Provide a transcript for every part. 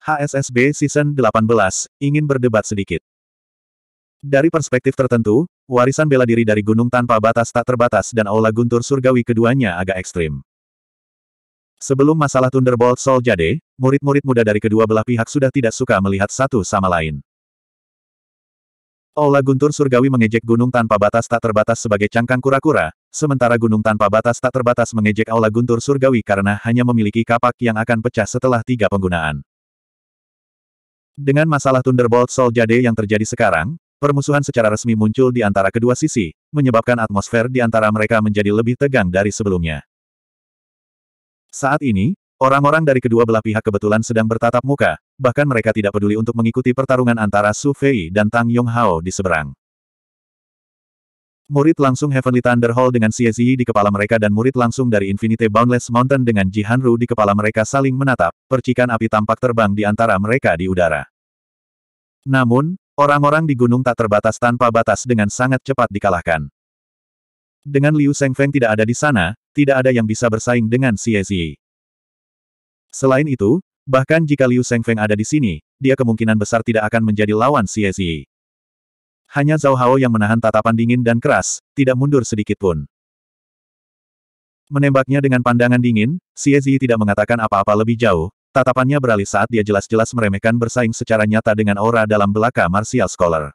HSSB Season 18, ingin berdebat sedikit. Dari perspektif tertentu, warisan bela diri dari Gunung Tanpa Batas Tak Terbatas dan Aula Guntur Surgawi keduanya agak ekstrim. Sebelum masalah Thunderbolt Soul Jade, murid-murid muda dari kedua belah pihak sudah tidak suka melihat satu sama lain. Ola Guntur Surgawi mengejek Gunung Tanpa Batas Tak Terbatas sebagai cangkang kura-kura, sementara Gunung Tanpa Batas Tak Terbatas mengejek Ola Guntur Surgawi karena hanya memiliki kapak yang akan pecah setelah tiga penggunaan. Dengan masalah Thunderbolt Sol Jade yang terjadi sekarang, permusuhan secara resmi muncul di antara kedua sisi, menyebabkan atmosfer di antara mereka menjadi lebih tegang dari sebelumnya. Saat ini, orang-orang dari kedua belah pihak kebetulan sedang bertatap muka, bahkan mereka tidak peduli untuk mengikuti pertarungan antara Su Fei dan Tang Yong Hao di seberang. Murid langsung Heavenly Thunder Hall dengan Xie di kepala mereka dan murid langsung dari Infinite Boundless Mountain dengan Ji Hanru di kepala mereka saling menatap, percikan api tampak terbang di antara mereka di udara. Namun, orang-orang di gunung tak terbatas tanpa batas dengan sangat cepat dikalahkan. Dengan Liu Sengfeng tidak ada di sana, tidak ada yang bisa bersaing dengan Xie Selain itu, bahkan jika Liu Sengfeng ada di sini, dia kemungkinan besar tidak akan menjadi lawan Xie hanya Zhao Hao yang menahan tatapan dingin dan keras, tidak mundur sedikit pun. Menembaknya dengan pandangan dingin, Xie Zi tidak mengatakan apa-apa lebih jauh, tatapannya beralih saat dia jelas-jelas meremehkan bersaing secara nyata dengan aura dalam belaka martial scholar.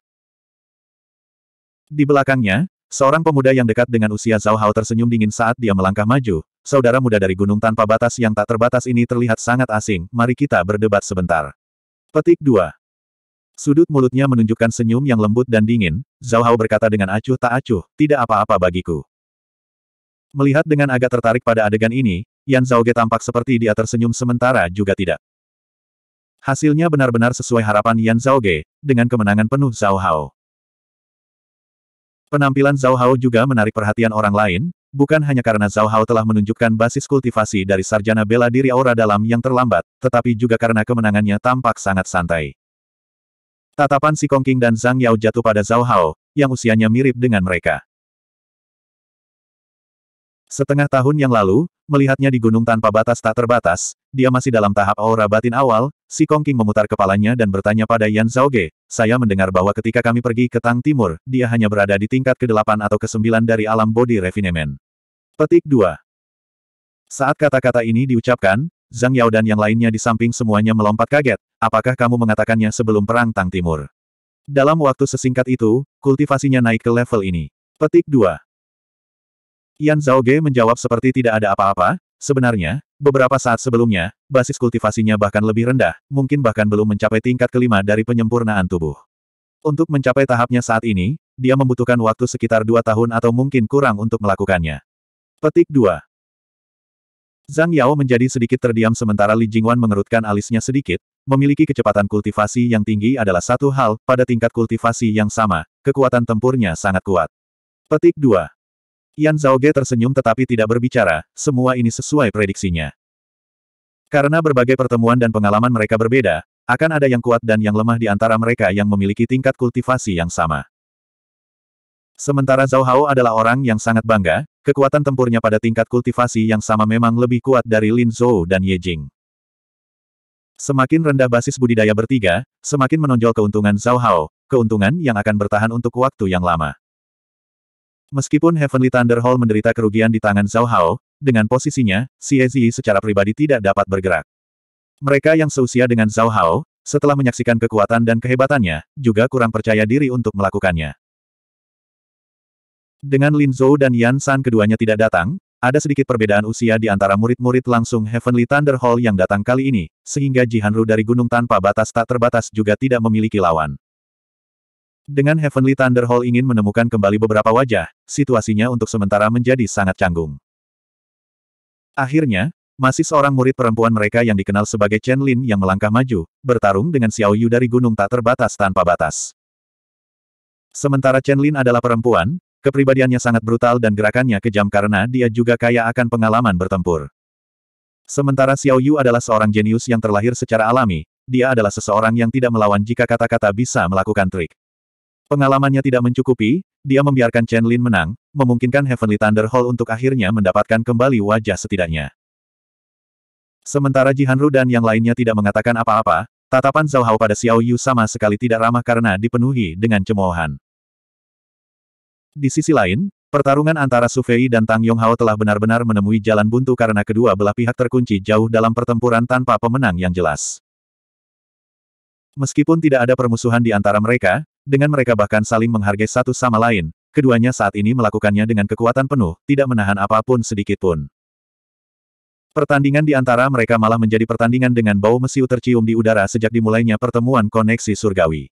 Di belakangnya, seorang pemuda yang dekat dengan usia Zhao Hao tersenyum dingin saat dia melangkah maju, saudara muda dari gunung tanpa batas yang tak terbatas ini terlihat sangat asing, mari kita berdebat sebentar. Petik 2. Sudut mulutnya menunjukkan senyum yang lembut dan dingin, Zhao Hao berkata dengan acuh tak acuh, tidak apa-apa bagiku. Melihat dengan agak tertarik pada adegan ini, Yan Zhao Zhaoge tampak seperti dia tersenyum sementara juga tidak. Hasilnya benar-benar sesuai harapan Yan Zhao Zhaoge, dengan kemenangan penuh Zhao Hao. Penampilan Zhao Hao juga menarik perhatian orang lain, bukan hanya karena Zhao Hao telah menunjukkan basis kultivasi dari sarjana bela diri aura dalam yang terlambat, tetapi juga karena kemenangannya tampak sangat santai. Tatapan si Kongking dan Zhang Yao jatuh pada Zhao Hao, yang usianya mirip dengan mereka. Setengah tahun yang lalu, melihatnya di gunung tanpa batas tak terbatas, dia masih dalam tahap aura batin awal, si Kongking memutar kepalanya dan bertanya pada Yan Zhaoge, saya mendengar bahwa ketika kami pergi ke Tang Timur, dia hanya berada di tingkat ke-8 atau ke-9 dari alam bodi refinement. Petik 2. Saat kata-kata ini diucapkan, Zhang Yao dan yang lainnya di samping semuanya melompat kaget, apakah kamu mengatakannya sebelum perang Tang Timur? Dalam waktu sesingkat itu, kultivasinya naik ke level ini. Petik 2. Yan Zhaoge menjawab seperti tidak ada apa-apa, sebenarnya, beberapa saat sebelumnya, basis kultivasinya bahkan lebih rendah, mungkin bahkan belum mencapai tingkat kelima dari penyempurnaan tubuh. Untuk mencapai tahapnya saat ini, dia membutuhkan waktu sekitar dua tahun atau mungkin kurang untuk melakukannya. Petik 2. Zhang Yao menjadi sedikit terdiam sementara Li Jingwan mengerutkan alisnya sedikit, memiliki kecepatan kultivasi yang tinggi adalah satu hal, pada tingkat kultivasi yang sama, kekuatan tempurnya sangat kuat. Petik 2. Yan Zhao Ge tersenyum tetapi tidak berbicara, semua ini sesuai prediksinya. Karena berbagai pertemuan dan pengalaman mereka berbeda, akan ada yang kuat dan yang lemah di antara mereka yang memiliki tingkat kultivasi yang sama. Sementara Zhao Hao adalah orang yang sangat bangga, Kekuatan tempurnya pada tingkat kultivasi yang sama memang lebih kuat dari Lin Zhou dan Ye Jing. Semakin rendah basis budidaya bertiga, semakin menonjol keuntungan Zhao Hao, keuntungan yang akan bertahan untuk waktu yang lama. Meskipun Heavenly Thunder Hall menderita kerugian di tangan Zhao Hao, dengan posisinya, Xie Zi secara pribadi tidak dapat bergerak. Mereka yang seusia dengan Zhao Hao, setelah menyaksikan kekuatan dan kehebatannya, juga kurang percaya diri untuk melakukannya. Dengan Lin Zhou dan Yan San keduanya tidak datang, ada sedikit perbedaan usia di antara murid-murid langsung Heavenly Thunder Hall yang datang kali ini, sehingga Jihanru dari Gunung Tanpa Batas tak terbatas juga tidak memiliki lawan. Dengan Heavenly Thunder Hall ingin menemukan kembali beberapa wajah, situasinya untuk sementara menjadi sangat canggung. Akhirnya, masih seorang murid perempuan mereka yang dikenal sebagai Chen Lin yang melangkah maju, bertarung dengan Xiao Yu dari gunung tak terbatas tanpa batas. Sementara Chen Lin adalah perempuan, Kepribadiannya sangat brutal dan gerakannya kejam karena dia juga kaya akan pengalaman bertempur. Sementara Xiao Yu adalah seorang jenius yang terlahir secara alami, dia adalah seseorang yang tidak melawan jika kata-kata bisa melakukan trik. Pengalamannya tidak mencukupi, dia membiarkan Chen Lin menang, memungkinkan Heavenly Thunder Hall untuk akhirnya mendapatkan kembali wajah setidaknya. Sementara Ru dan yang lainnya tidak mengatakan apa-apa, tatapan Zhao Hao pada Xiao Yu sama sekali tidak ramah karena dipenuhi dengan cemoohan. Di sisi lain, pertarungan antara Sufei dan Tang Yonghao telah benar-benar menemui jalan buntu karena kedua belah pihak terkunci jauh dalam pertempuran tanpa pemenang yang jelas. Meskipun tidak ada permusuhan di antara mereka, dengan mereka bahkan saling menghargai satu sama lain, keduanya saat ini melakukannya dengan kekuatan penuh, tidak menahan apapun sedikit pun. Pertandingan di antara mereka malah menjadi pertandingan dengan bau mesiu tercium di udara sejak dimulainya pertemuan koneksi surgawi.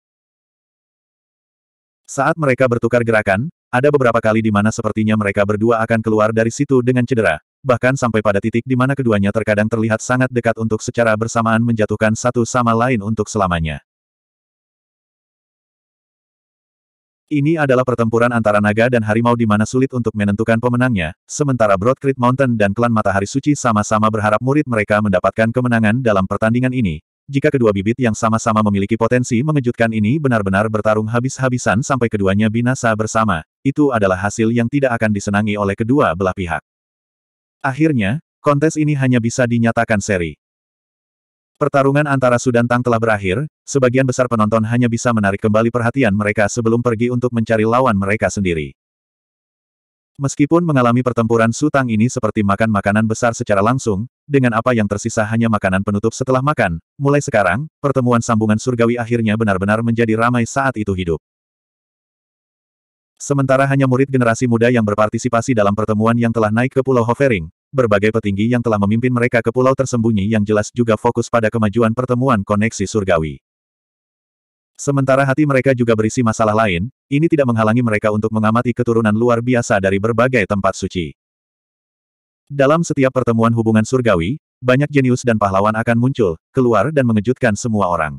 Saat mereka bertukar gerakan, ada beberapa kali di mana sepertinya mereka berdua akan keluar dari situ dengan cedera, bahkan sampai pada titik di mana keduanya terkadang terlihat sangat dekat untuk secara bersamaan menjatuhkan satu sama lain untuk selamanya. Ini adalah pertempuran antara naga dan harimau di mana sulit untuk menentukan pemenangnya, sementara Broadcreek Mountain dan klan Matahari Suci sama-sama berharap murid mereka mendapatkan kemenangan dalam pertandingan ini, jika kedua bibit yang sama-sama memiliki potensi mengejutkan ini benar-benar bertarung habis-habisan sampai keduanya binasa bersama, itu adalah hasil yang tidak akan disenangi oleh kedua belah pihak. Akhirnya, kontes ini hanya bisa dinyatakan seri. Pertarungan antara Su dan Tang telah berakhir, sebagian besar penonton hanya bisa menarik kembali perhatian mereka sebelum pergi untuk mencari lawan mereka sendiri. Meskipun mengalami pertempuran sutang ini seperti makan makanan besar secara langsung, dengan apa yang tersisa hanya makanan penutup setelah makan, mulai sekarang, pertemuan sambungan surgawi akhirnya benar-benar menjadi ramai saat itu hidup. Sementara hanya murid generasi muda yang berpartisipasi dalam pertemuan yang telah naik ke Pulau Hovering, berbagai petinggi yang telah memimpin mereka ke pulau tersembunyi yang jelas juga fokus pada kemajuan pertemuan koneksi surgawi. Sementara hati mereka juga berisi masalah lain, ini tidak menghalangi mereka untuk mengamati keturunan luar biasa dari berbagai tempat suci. Dalam setiap pertemuan hubungan surgawi, banyak jenius dan pahlawan akan muncul, keluar dan mengejutkan semua orang.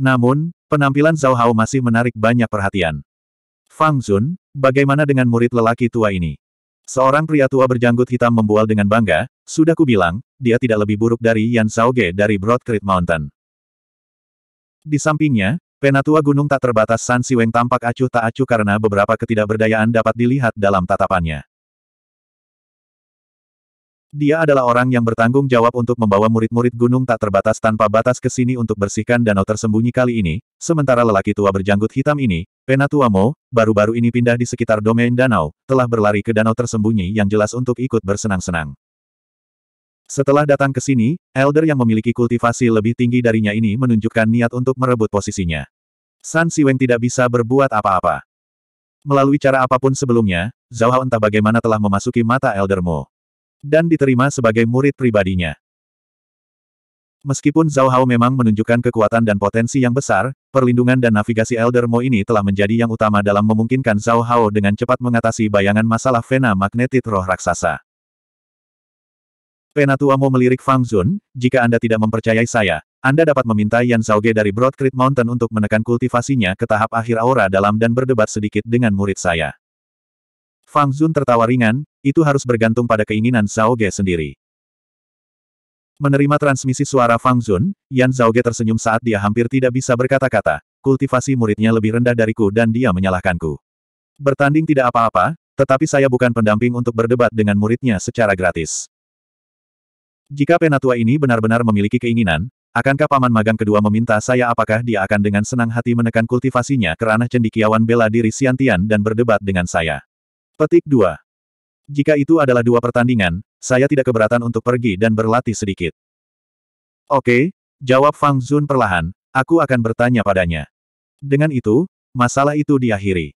Namun, penampilan Zhao Hao masih menarik banyak perhatian. Fang Zun, bagaimana dengan murid lelaki tua ini? Seorang pria tua berjanggut hitam membual dengan bangga, sudah kubilang, dia tidak lebih buruk dari Yan Ge dari Broad Creek Mountain. Di sampingnya, Penatua gunung tak terbatas San Siweng tampak acuh tak acuh karena beberapa ketidakberdayaan dapat dilihat dalam tatapannya. Dia adalah orang yang bertanggung jawab untuk membawa murid-murid gunung tak terbatas tanpa batas ke sini untuk bersihkan danau tersembunyi kali ini, sementara lelaki tua berjanggut hitam ini, Penatua Mo, baru-baru ini pindah di sekitar domain danau, telah berlari ke danau tersembunyi yang jelas untuk ikut bersenang-senang. Setelah datang ke sini, elder yang memiliki kultivasi lebih tinggi darinya ini menunjukkan niat untuk merebut posisinya. San Siweng tidak bisa berbuat apa-apa. Melalui cara apapun sebelumnya, Zhao Hao entah bagaimana telah memasuki mata Elder Mo. Dan diterima sebagai murid pribadinya. Meskipun Zhao Hao memang menunjukkan kekuatan dan potensi yang besar, perlindungan dan navigasi Elder Mo ini telah menjadi yang utama dalam memungkinkan Zhao Hao dengan cepat mengatasi bayangan masalah Vena Magnetit Roh Raksasa. Penatua Mo melirik Fang Zun, jika Anda tidak mempercayai saya, anda dapat meminta Yan Zhao Ge dari Broadcrete Mountain untuk menekan kultivasinya ke tahap akhir aura dalam dan berdebat sedikit dengan murid saya. Fang Zun tertawa ringan, itu harus bergantung pada keinginan Zhao Ge sendiri. Menerima transmisi suara Fang Zun, Yan Zhao Ge tersenyum saat dia hampir tidak bisa berkata-kata, kultivasi muridnya lebih rendah dariku dan dia menyalahkanku. Bertanding tidak apa-apa, tetapi saya bukan pendamping untuk berdebat dengan muridnya secara gratis. Jika penatua ini benar-benar memiliki keinginan, Akankah Paman Magang kedua meminta saya apakah dia akan dengan senang hati menekan kultivasinya ke ranah cendikiawan bela diri Siantian dan berdebat dengan saya? Petik 2. Jika itu adalah dua pertandingan, saya tidak keberatan untuk pergi dan berlatih sedikit. Oke, jawab Fang Zun perlahan, aku akan bertanya padanya. Dengan itu, masalah itu diakhiri.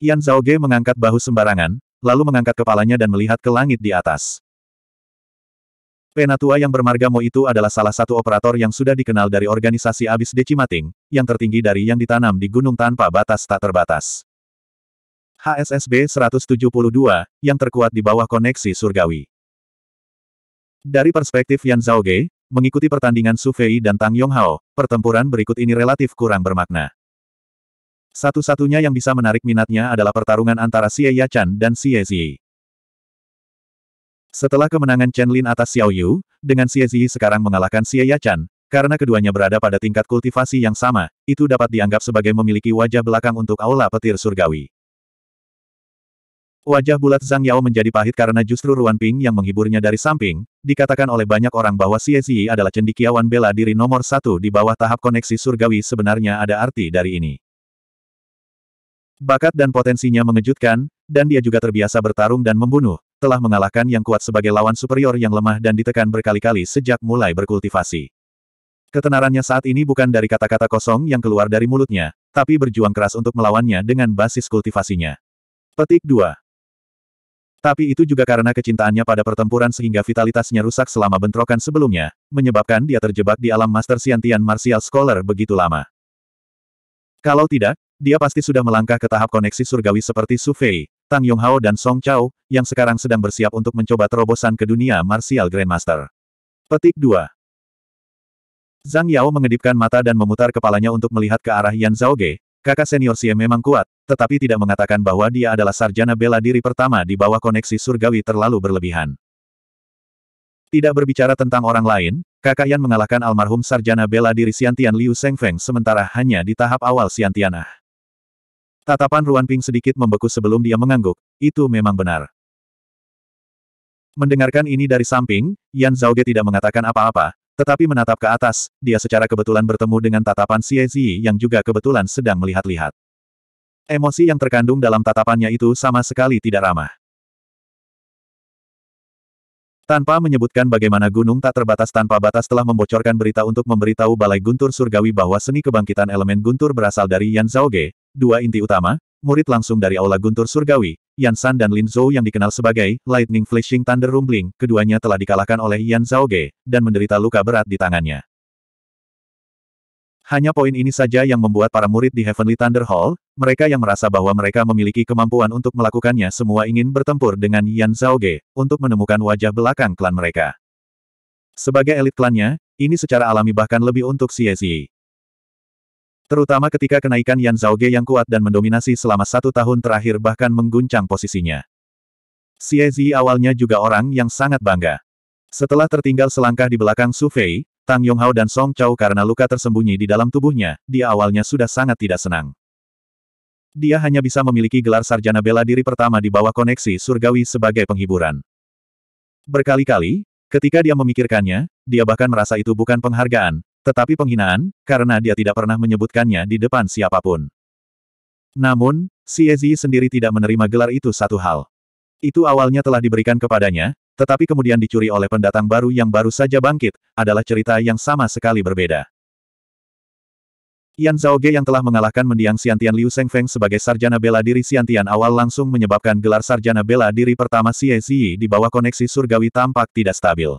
Yan Zhao Ge mengangkat bahu sembarangan, lalu mengangkat kepalanya dan melihat ke langit di atas. Penatua yang bermarga Mo itu adalah salah satu operator yang sudah dikenal dari organisasi Abis Decimating, yang tertinggi dari yang ditanam di gunung tanpa batas tak terbatas. HSSB 172, yang terkuat di bawah koneksi surgawi. Dari perspektif Yan Zhaoge, mengikuti pertandingan Su Fei dan Tang Yong Hao, pertempuran berikut ini relatif kurang bermakna. Satu-satunya yang bisa menarik minatnya adalah pertarungan antara Xie Yachan dan Xie Ziyi. Setelah kemenangan Chen Lin atas Xiao Yu, dengan Xie Ziyi sekarang mengalahkan Xie Yachan, karena keduanya berada pada tingkat kultivasi yang sama, itu dapat dianggap sebagai memiliki wajah belakang untuk aula petir surgawi. Wajah bulat Zhang Yao menjadi pahit karena justru Ruan Ping yang menghiburnya dari samping, dikatakan oleh banyak orang bahwa Xie Ziyi adalah cendikiawan bela diri nomor satu di bawah tahap koneksi surgawi sebenarnya ada arti dari ini. Bakat dan potensinya mengejutkan, dan dia juga terbiasa bertarung dan membunuh, telah mengalahkan yang kuat sebagai lawan superior yang lemah dan ditekan berkali-kali sejak mulai berkultivasi. Ketenarannya saat ini bukan dari kata-kata kosong yang keluar dari mulutnya, tapi berjuang keras untuk melawannya dengan basis kultivasinya. Petik 2. Tapi itu juga karena kecintaannya pada pertempuran sehingga vitalitasnya rusak selama bentrokan sebelumnya, menyebabkan dia terjebak di alam Master Siantian Martial Scholar begitu lama. Kalau tidak, dia pasti sudah melangkah ke tahap koneksi surgawi seperti Sufei, Tang Yonghao dan Song Chao, yang sekarang sedang bersiap untuk mencoba terobosan ke dunia martial Grandmaster. Petik 2. Zhang Yao mengedipkan mata dan memutar kepalanya untuk melihat ke arah Yan Zhaoge, kakak senior Xie memang kuat, tetapi tidak mengatakan bahwa dia adalah sarjana bela diri pertama di bawah koneksi surgawi terlalu berlebihan. Tidak berbicara tentang orang lain, kakak Yan mengalahkan almarhum sarjana bela diri Xiantian Liu Sengfeng sementara hanya di tahap awal Xiantian Ah. Tatapan Ruan Ping sedikit membeku sebelum dia mengangguk, itu memang benar. Mendengarkan ini dari samping, Yan Zhaoge tidak mengatakan apa-apa, tetapi menatap ke atas, dia secara kebetulan bertemu dengan tatapan Xie Ziyi yang juga kebetulan sedang melihat-lihat. Emosi yang terkandung dalam tatapannya itu sama sekali tidak ramah. Tanpa menyebutkan bagaimana gunung tak terbatas tanpa batas telah membocorkan berita untuk memberitahu Balai Guntur Surgawi bahwa seni kebangkitan elemen Guntur berasal dari Yan Zhaoge, dua inti utama, murid langsung dari Aula Guntur Surgawi, Yan San dan Lin Zhou yang dikenal sebagai Lightning Flashing Thunder Rumbling, keduanya telah dikalahkan oleh Yan Zhaoge, dan menderita luka berat di tangannya. Hanya poin ini saja yang membuat para murid di Heavenly Thunder Hall, mereka yang merasa bahwa mereka memiliki kemampuan untuk melakukannya semua ingin bertempur dengan Yan Zhaoge, untuk menemukan wajah belakang klan mereka. Sebagai elit klannya, ini secara alami bahkan lebih untuk CSI. Terutama ketika kenaikan Yan Ge yang kuat dan mendominasi selama satu tahun terakhir bahkan mengguncang posisinya. Xie Zi awalnya juga orang yang sangat bangga. Setelah tertinggal selangkah di belakang Su Fei, Tang Yonghao dan Song Chao karena luka tersembunyi di dalam tubuhnya, dia awalnya sudah sangat tidak senang. Dia hanya bisa memiliki gelar sarjana bela diri pertama di bawah koneksi surgawi sebagai penghiburan. Berkali-kali, ketika dia memikirkannya, dia bahkan merasa itu bukan penghargaan, tetapi penghinaan, karena dia tidak pernah menyebutkannya di depan siapapun. Namun, Si Ezi sendiri tidak menerima gelar itu satu hal. Itu awalnya telah diberikan kepadanya, tetapi kemudian dicuri oleh pendatang baru yang baru saja bangkit, adalah cerita yang sama sekali berbeda. Yan Ge yang telah mengalahkan mendiang Siantian Liu Shengfeng sebagai sarjana bela diri Siantian awal langsung menyebabkan gelar sarjana bela diri pertama Xie Ziyi di bawah koneksi surgawi tampak tidak stabil.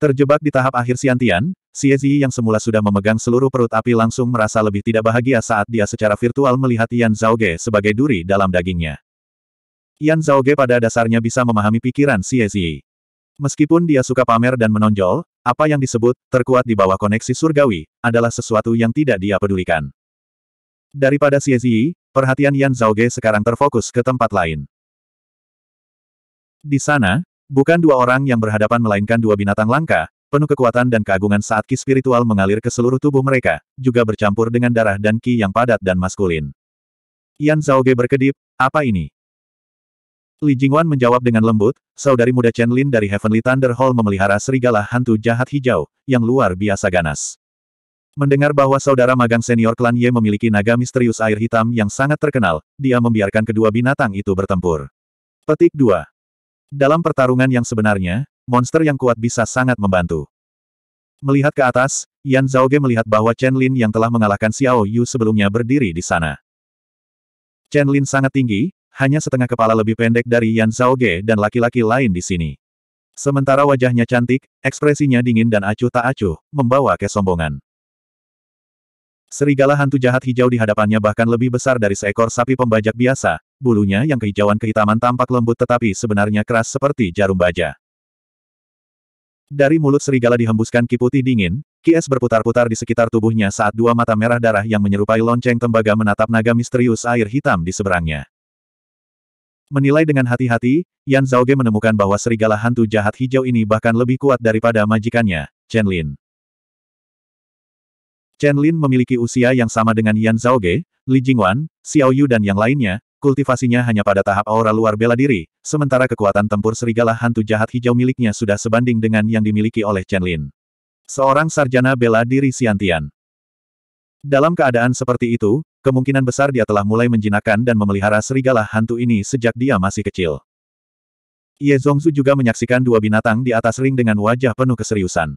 Terjebak di tahap akhir Xie Xieji yang semula sudah memegang seluruh perut api langsung merasa lebih tidak bahagia saat dia secara virtual melihat Yan Zhaoge sebagai duri dalam dagingnya. Yan Zhaoge pada dasarnya bisa memahami pikiran Xieji. Meskipun dia suka pamer dan menonjol, apa yang disebut terkuat di bawah koneksi surgawi adalah sesuatu yang tidak dia pedulikan. Daripada Xieji, perhatian Yan Zhaoge sekarang terfokus ke tempat lain. Di sana, Bukan dua orang yang berhadapan melainkan dua binatang langka, penuh kekuatan dan keagungan saat ki spiritual mengalir ke seluruh tubuh mereka, juga bercampur dengan darah dan ki yang padat dan maskulin. Yan Zhao Ge berkedip, apa ini? Li Jingwan menjawab dengan lembut, saudari muda Chen Lin dari Heavenly Thunder Hall memelihara serigala hantu jahat hijau, yang luar biasa ganas. Mendengar bahwa saudara magang senior klan Ye memiliki naga misterius air hitam yang sangat terkenal, dia membiarkan kedua binatang itu bertempur. Petik 2. Dalam pertarungan yang sebenarnya, monster yang kuat bisa sangat membantu. Melihat ke atas, Yan Ge melihat bahwa Chen Lin yang telah mengalahkan Xiao Yu sebelumnya berdiri di sana. Chen Lin sangat tinggi, hanya setengah kepala lebih pendek dari Yan Ge dan laki-laki lain di sini. Sementara wajahnya cantik, ekspresinya dingin dan acuh tak acuh, membawa kesombongan. Serigala hantu jahat hijau di hadapannya bahkan lebih besar dari seekor sapi pembajak biasa, bulunya yang kehijauan kehitaman tampak lembut tetapi sebenarnya keras seperti jarum baja. Dari mulut serigala dihembuskan ki putih dingin, ki es berputar-putar di sekitar tubuhnya saat dua mata merah darah yang menyerupai lonceng tembaga menatap naga misterius air hitam di seberangnya. Menilai dengan hati-hati, Yan Zhaoge menemukan bahwa serigala hantu jahat hijau ini bahkan lebih kuat daripada majikannya, Chen Lin. Chen Lin memiliki usia yang sama dengan Yan Zhaoge, Li Jingwan, Xiao Yu dan yang lainnya, kultivasinya hanya pada tahap aura luar bela diri, sementara kekuatan tempur serigala hantu jahat hijau miliknya sudah sebanding dengan yang dimiliki oleh Chen Lin. Seorang sarjana bela diri siantian. Dalam keadaan seperti itu, kemungkinan besar dia telah mulai menjinakkan dan memelihara serigala hantu ini sejak dia masih kecil. Ye Zongzu juga menyaksikan dua binatang di atas ring dengan wajah penuh keseriusan.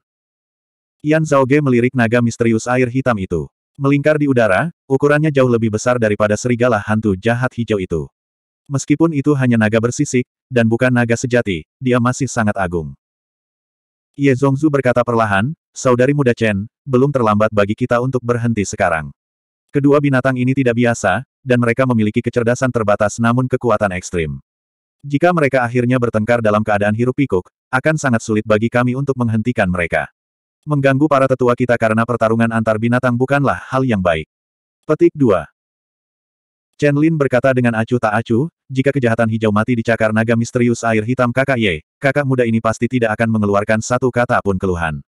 Yan Zhao Ge melirik naga misterius air hitam itu. Melingkar di udara, ukurannya jauh lebih besar daripada serigala hantu jahat hijau itu. Meskipun itu hanya naga bersisik, dan bukan naga sejati, dia masih sangat agung. Ye Zongzu berkata perlahan, Saudari muda Chen, belum terlambat bagi kita untuk berhenti sekarang. Kedua binatang ini tidak biasa, dan mereka memiliki kecerdasan terbatas namun kekuatan ekstrim. Jika mereka akhirnya bertengkar dalam keadaan hirup pikuk, akan sangat sulit bagi kami untuk menghentikan mereka. Mengganggu para tetua kita karena pertarungan antar binatang bukanlah hal yang baik. Petik 2. Chen Lin berkata dengan acuh tak acuh, jika kejahatan hijau mati di cakar naga misterius air hitam kakak Ye, kakak muda ini pasti tidak akan mengeluarkan satu kata pun keluhan.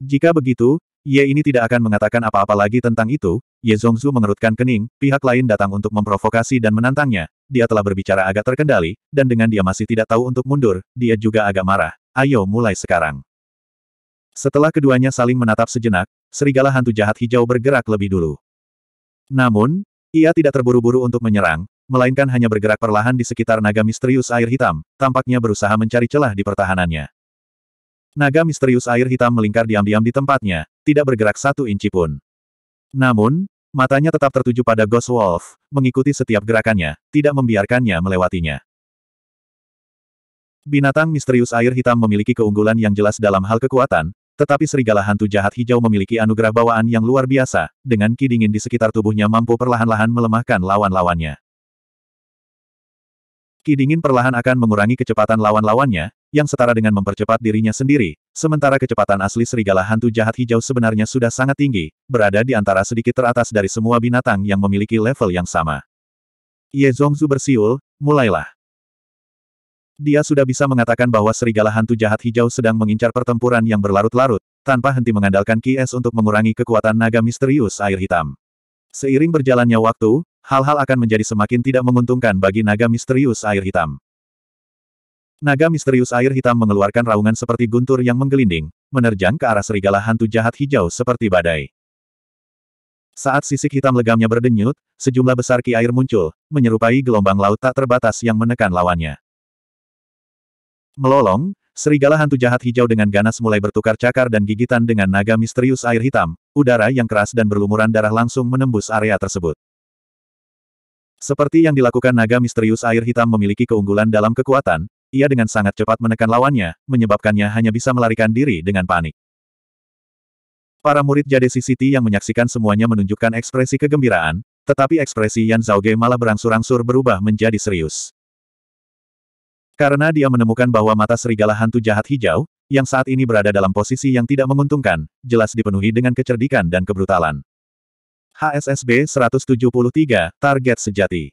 Jika begitu, Ye ini tidak akan mengatakan apa-apa lagi tentang itu, Ye Zongzu mengerutkan kening, pihak lain datang untuk memprovokasi dan menantangnya, dia telah berbicara agak terkendali, dan dengan dia masih tidak tahu untuk mundur, dia juga agak marah, Ayo mulai sekarang. Setelah keduanya saling menatap sejenak, serigala hantu jahat hijau bergerak lebih dulu. Namun, ia tidak terburu-buru untuk menyerang, melainkan hanya bergerak perlahan di sekitar naga misterius air hitam, tampaknya berusaha mencari celah di pertahanannya. Naga misterius air hitam melingkar diam-diam di tempatnya, tidak bergerak satu inci pun. Namun, matanya tetap tertuju pada Ghost Wolf, mengikuti setiap gerakannya, tidak membiarkannya melewatinya. Binatang misterius air hitam memiliki keunggulan yang jelas dalam hal kekuatan, tetapi serigala hantu jahat hijau memiliki anugerah bawaan yang luar biasa, dengan ki dingin di sekitar tubuhnya mampu perlahan-lahan melemahkan lawan-lawannya. Ki dingin perlahan akan mengurangi kecepatan lawan-lawannya, yang setara dengan mempercepat dirinya sendiri, sementara kecepatan asli serigala hantu jahat hijau sebenarnya sudah sangat tinggi, berada di antara sedikit teratas dari semua binatang yang memiliki level yang sama. Ye Zongzu bersiul, mulailah. Dia sudah bisa mengatakan bahwa serigala hantu jahat hijau sedang mengincar pertempuran yang berlarut-larut, tanpa henti mengandalkan Kies untuk mengurangi kekuatan naga misterius air hitam. Seiring berjalannya waktu, hal-hal akan menjadi semakin tidak menguntungkan bagi naga misterius air hitam. Naga misterius air hitam mengeluarkan raungan seperti guntur yang menggelinding, menerjang ke arah serigala hantu jahat hijau seperti badai. Saat sisik hitam legamnya berdenyut, sejumlah besar ki air muncul, menyerupai gelombang laut tak terbatas yang menekan lawannya. Melolong, serigala hantu jahat hijau dengan ganas mulai bertukar cakar dan gigitan dengan naga misterius air hitam, udara yang keras dan berlumuran darah langsung menembus area tersebut. Seperti yang dilakukan naga misterius air hitam memiliki keunggulan dalam kekuatan, ia dengan sangat cepat menekan lawannya, menyebabkannya hanya bisa melarikan diri dengan panik. Para murid Jade City yang menyaksikan semuanya menunjukkan ekspresi kegembiraan, tetapi ekspresi Yan Zhaoge malah berangsur-angsur berubah menjadi serius. Karena dia menemukan bahwa mata serigala hantu jahat hijau, yang saat ini berada dalam posisi yang tidak menguntungkan, jelas dipenuhi dengan kecerdikan dan kebrutalan. HSSB 173, Target Sejati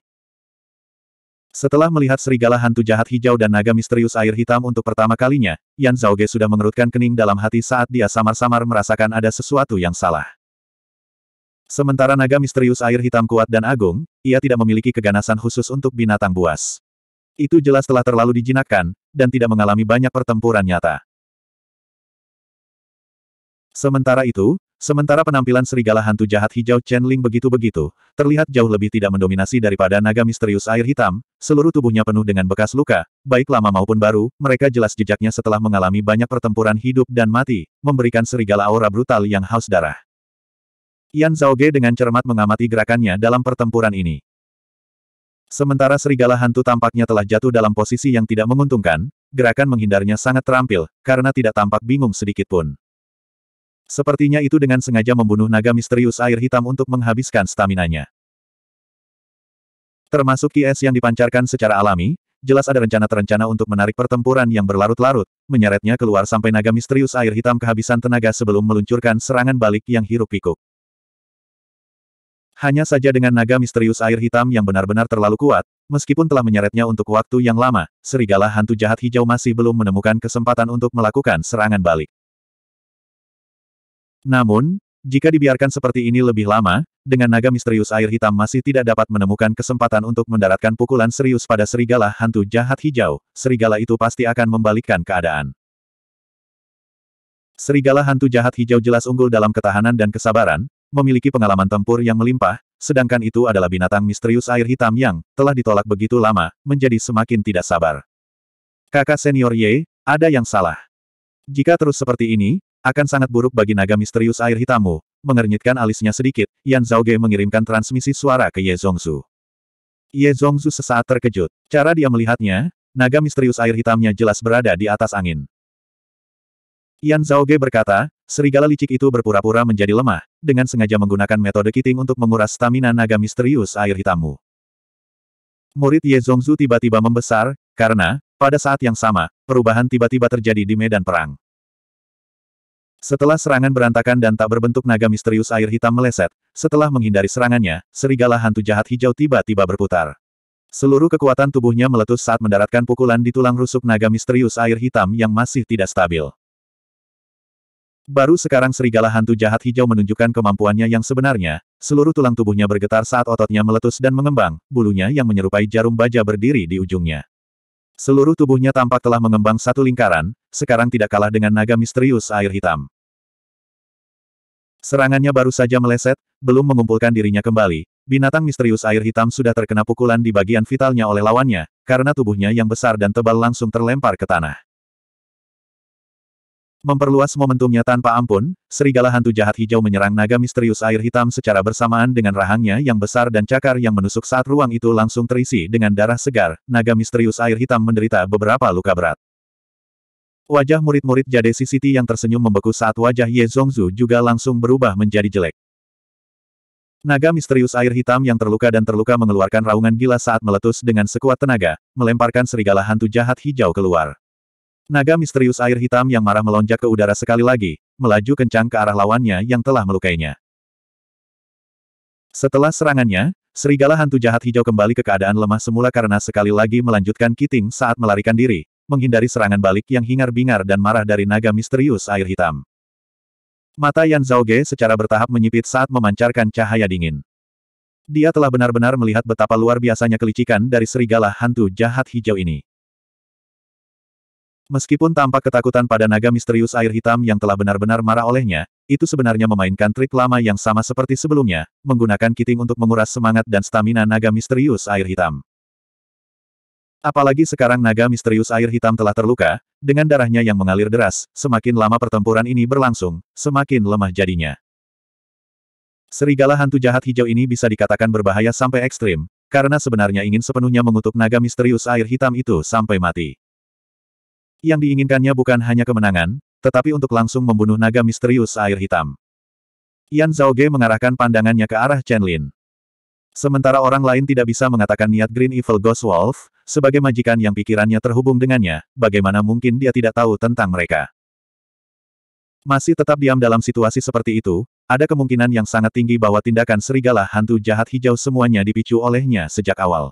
Setelah melihat serigala hantu jahat hijau dan naga misterius air hitam untuk pertama kalinya, Yan Zhaoge sudah mengerutkan kening dalam hati saat dia samar-samar merasakan ada sesuatu yang salah. Sementara naga misterius air hitam kuat dan agung, ia tidak memiliki keganasan khusus untuk binatang buas. Itu jelas telah terlalu dijinakkan, dan tidak mengalami banyak pertempuran nyata. Sementara itu, sementara penampilan serigala hantu jahat hijau Chen Ling begitu-begitu, terlihat jauh lebih tidak mendominasi daripada naga misterius air hitam, seluruh tubuhnya penuh dengan bekas luka, baik lama maupun baru, mereka jelas jejaknya setelah mengalami banyak pertempuran hidup dan mati, memberikan serigala aura brutal yang haus darah. Yan Zhao Ge dengan cermat mengamati gerakannya dalam pertempuran ini. Sementara serigala hantu tampaknya telah jatuh dalam posisi yang tidak menguntungkan, gerakan menghindarnya sangat terampil, karena tidak tampak bingung sedikitpun. Sepertinya itu dengan sengaja membunuh naga misterius air hitam untuk menghabiskan staminanya. Termasuk IS yang dipancarkan secara alami, jelas ada rencana-terencana untuk menarik pertempuran yang berlarut-larut, menyeretnya keluar sampai naga misterius air hitam kehabisan tenaga sebelum meluncurkan serangan balik yang hiruk-pikuk. Hanya saja dengan naga misterius air hitam yang benar-benar terlalu kuat, meskipun telah menyeretnya untuk waktu yang lama, serigala hantu jahat hijau masih belum menemukan kesempatan untuk melakukan serangan balik. Namun, jika dibiarkan seperti ini lebih lama, dengan naga misterius air hitam masih tidak dapat menemukan kesempatan untuk mendaratkan pukulan serius pada serigala hantu jahat hijau, serigala itu pasti akan membalikkan keadaan. Serigala hantu jahat hijau jelas unggul dalam ketahanan dan kesabaran, memiliki pengalaman tempur yang melimpah, sedangkan itu adalah binatang misterius air hitam yang telah ditolak begitu lama, menjadi semakin tidak sabar. Kakak senior Ye, ada yang salah. Jika terus seperti ini, akan sangat buruk bagi naga misterius air hitammu. Mengernyitkan alisnya sedikit, Yan Ge mengirimkan transmisi suara ke Ye Zongzu. Ye Zongzu sesaat terkejut. Cara dia melihatnya, naga misterius air hitamnya jelas berada di atas angin. Yan Ge berkata, serigala licik itu berpura-pura menjadi lemah, dengan sengaja menggunakan metode kiting untuk menguras stamina naga misterius air hitammu. Murid Ye Zongzu tiba-tiba membesar, karena, pada saat yang sama, perubahan tiba-tiba terjadi di medan perang. Setelah serangan berantakan dan tak berbentuk naga misterius air hitam meleset, setelah menghindari serangannya, serigala hantu jahat hijau tiba-tiba berputar. Seluruh kekuatan tubuhnya meletus saat mendaratkan pukulan di tulang rusuk naga misterius air hitam yang masih tidak stabil. Baru sekarang serigala hantu jahat hijau menunjukkan kemampuannya yang sebenarnya, seluruh tulang tubuhnya bergetar saat ototnya meletus dan mengembang, bulunya yang menyerupai jarum baja berdiri di ujungnya. Seluruh tubuhnya tampak telah mengembang satu lingkaran, sekarang tidak kalah dengan naga misterius air hitam. Serangannya baru saja meleset, belum mengumpulkan dirinya kembali, binatang misterius air hitam sudah terkena pukulan di bagian vitalnya oleh lawannya, karena tubuhnya yang besar dan tebal langsung terlempar ke tanah. Memperluas momentumnya tanpa ampun, serigala hantu jahat hijau menyerang naga misterius air hitam secara bersamaan dengan rahangnya yang besar dan cakar yang menusuk saat ruang itu langsung terisi dengan darah segar, naga misterius air hitam menderita beberapa luka berat. Wajah murid-murid Jade CCT yang tersenyum membeku saat wajah Ye Zongzu juga langsung berubah menjadi jelek. Naga misterius air hitam yang terluka dan terluka mengeluarkan raungan gila saat meletus dengan sekuat tenaga, melemparkan serigala hantu jahat hijau keluar. Naga misterius air hitam yang marah melonjak ke udara sekali lagi, melaju kencang ke arah lawannya yang telah melukainya. Setelah serangannya, serigala hantu jahat hijau kembali ke keadaan lemah semula karena sekali lagi melanjutkan kiting saat melarikan diri, menghindari serangan balik yang hingar-bingar dan marah dari naga misterius air hitam. Mata Yan Zhao Ge secara bertahap menyipit saat memancarkan cahaya dingin. Dia telah benar-benar melihat betapa luar biasanya kelicikan dari serigala hantu jahat hijau ini. Meskipun tampak ketakutan pada naga misterius air hitam yang telah benar-benar marah olehnya, itu sebenarnya memainkan trik lama yang sama seperti sebelumnya, menggunakan kiting untuk menguras semangat dan stamina naga misterius air hitam. Apalagi sekarang naga misterius air hitam telah terluka, dengan darahnya yang mengalir deras, semakin lama pertempuran ini berlangsung, semakin lemah jadinya. Serigala hantu jahat hijau ini bisa dikatakan berbahaya sampai ekstrim, karena sebenarnya ingin sepenuhnya mengutuk naga misterius air hitam itu sampai mati. Yang diinginkannya bukan hanya kemenangan, tetapi untuk langsung membunuh naga misterius air hitam. Yan Zhaoge mengarahkan pandangannya ke arah Chen Lin. Sementara orang lain tidak bisa mengatakan niat Green Evil Ghost Wolf, sebagai majikan yang pikirannya terhubung dengannya, bagaimana mungkin dia tidak tahu tentang mereka. Masih tetap diam dalam situasi seperti itu, ada kemungkinan yang sangat tinggi bahwa tindakan serigala hantu jahat hijau semuanya dipicu olehnya sejak awal.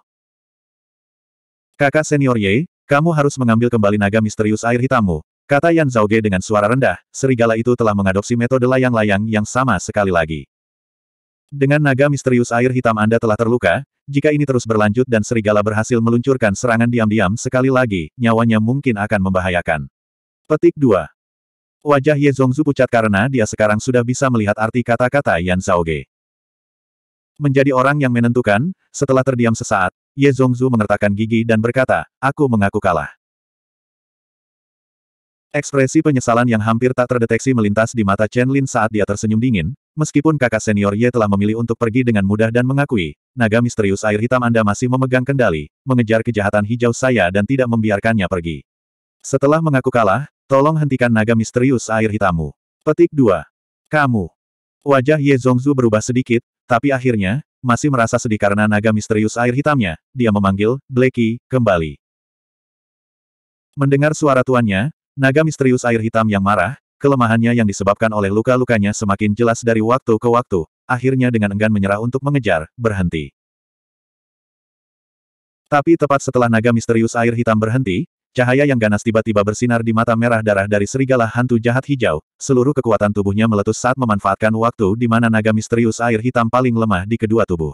Kakak senior Ye, kamu harus mengambil kembali naga misterius air hitammu, kata Yan Zhaoge dengan suara rendah, serigala itu telah mengadopsi metode layang-layang yang sama sekali lagi. Dengan naga misterius air hitam Anda telah terluka, jika ini terus berlanjut dan serigala berhasil meluncurkan serangan diam-diam sekali lagi, nyawanya mungkin akan membahayakan. Petik 2. Wajah Ye Zongzu pucat karena dia sekarang sudah bisa melihat arti kata-kata Yan Zhaoge. Menjadi orang yang menentukan, setelah terdiam sesaat, Ye Zongzu mengertakkan gigi dan berkata, aku mengaku kalah. Ekspresi penyesalan yang hampir tak terdeteksi melintas di mata Chen Lin saat dia tersenyum dingin, meskipun kakak senior Ye telah memilih untuk pergi dengan mudah dan mengakui, naga misterius air hitam Anda masih memegang kendali, mengejar kejahatan hijau saya dan tidak membiarkannya pergi. Setelah mengaku kalah, tolong hentikan naga misterius air hitammu. Petik 2. Kamu. Wajah Ye Zongzu berubah sedikit, tapi akhirnya, masih merasa sedih karena naga misterius air hitamnya, dia memanggil, Blakey kembali. Mendengar suara tuannya, naga misterius air hitam yang marah, kelemahannya yang disebabkan oleh luka-lukanya semakin jelas dari waktu ke waktu, akhirnya dengan enggan menyerah untuk mengejar, berhenti. Tapi tepat setelah naga misterius air hitam berhenti, Cahaya yang ganas tiba-tiba bersinar di mata merah darah dari serigala hantu jahat hijau, seluruh kekuatan tubuhnya meletus saat memanfaatkan waktu di mana naga misterius air hitam paling lemah di kedua tubuh.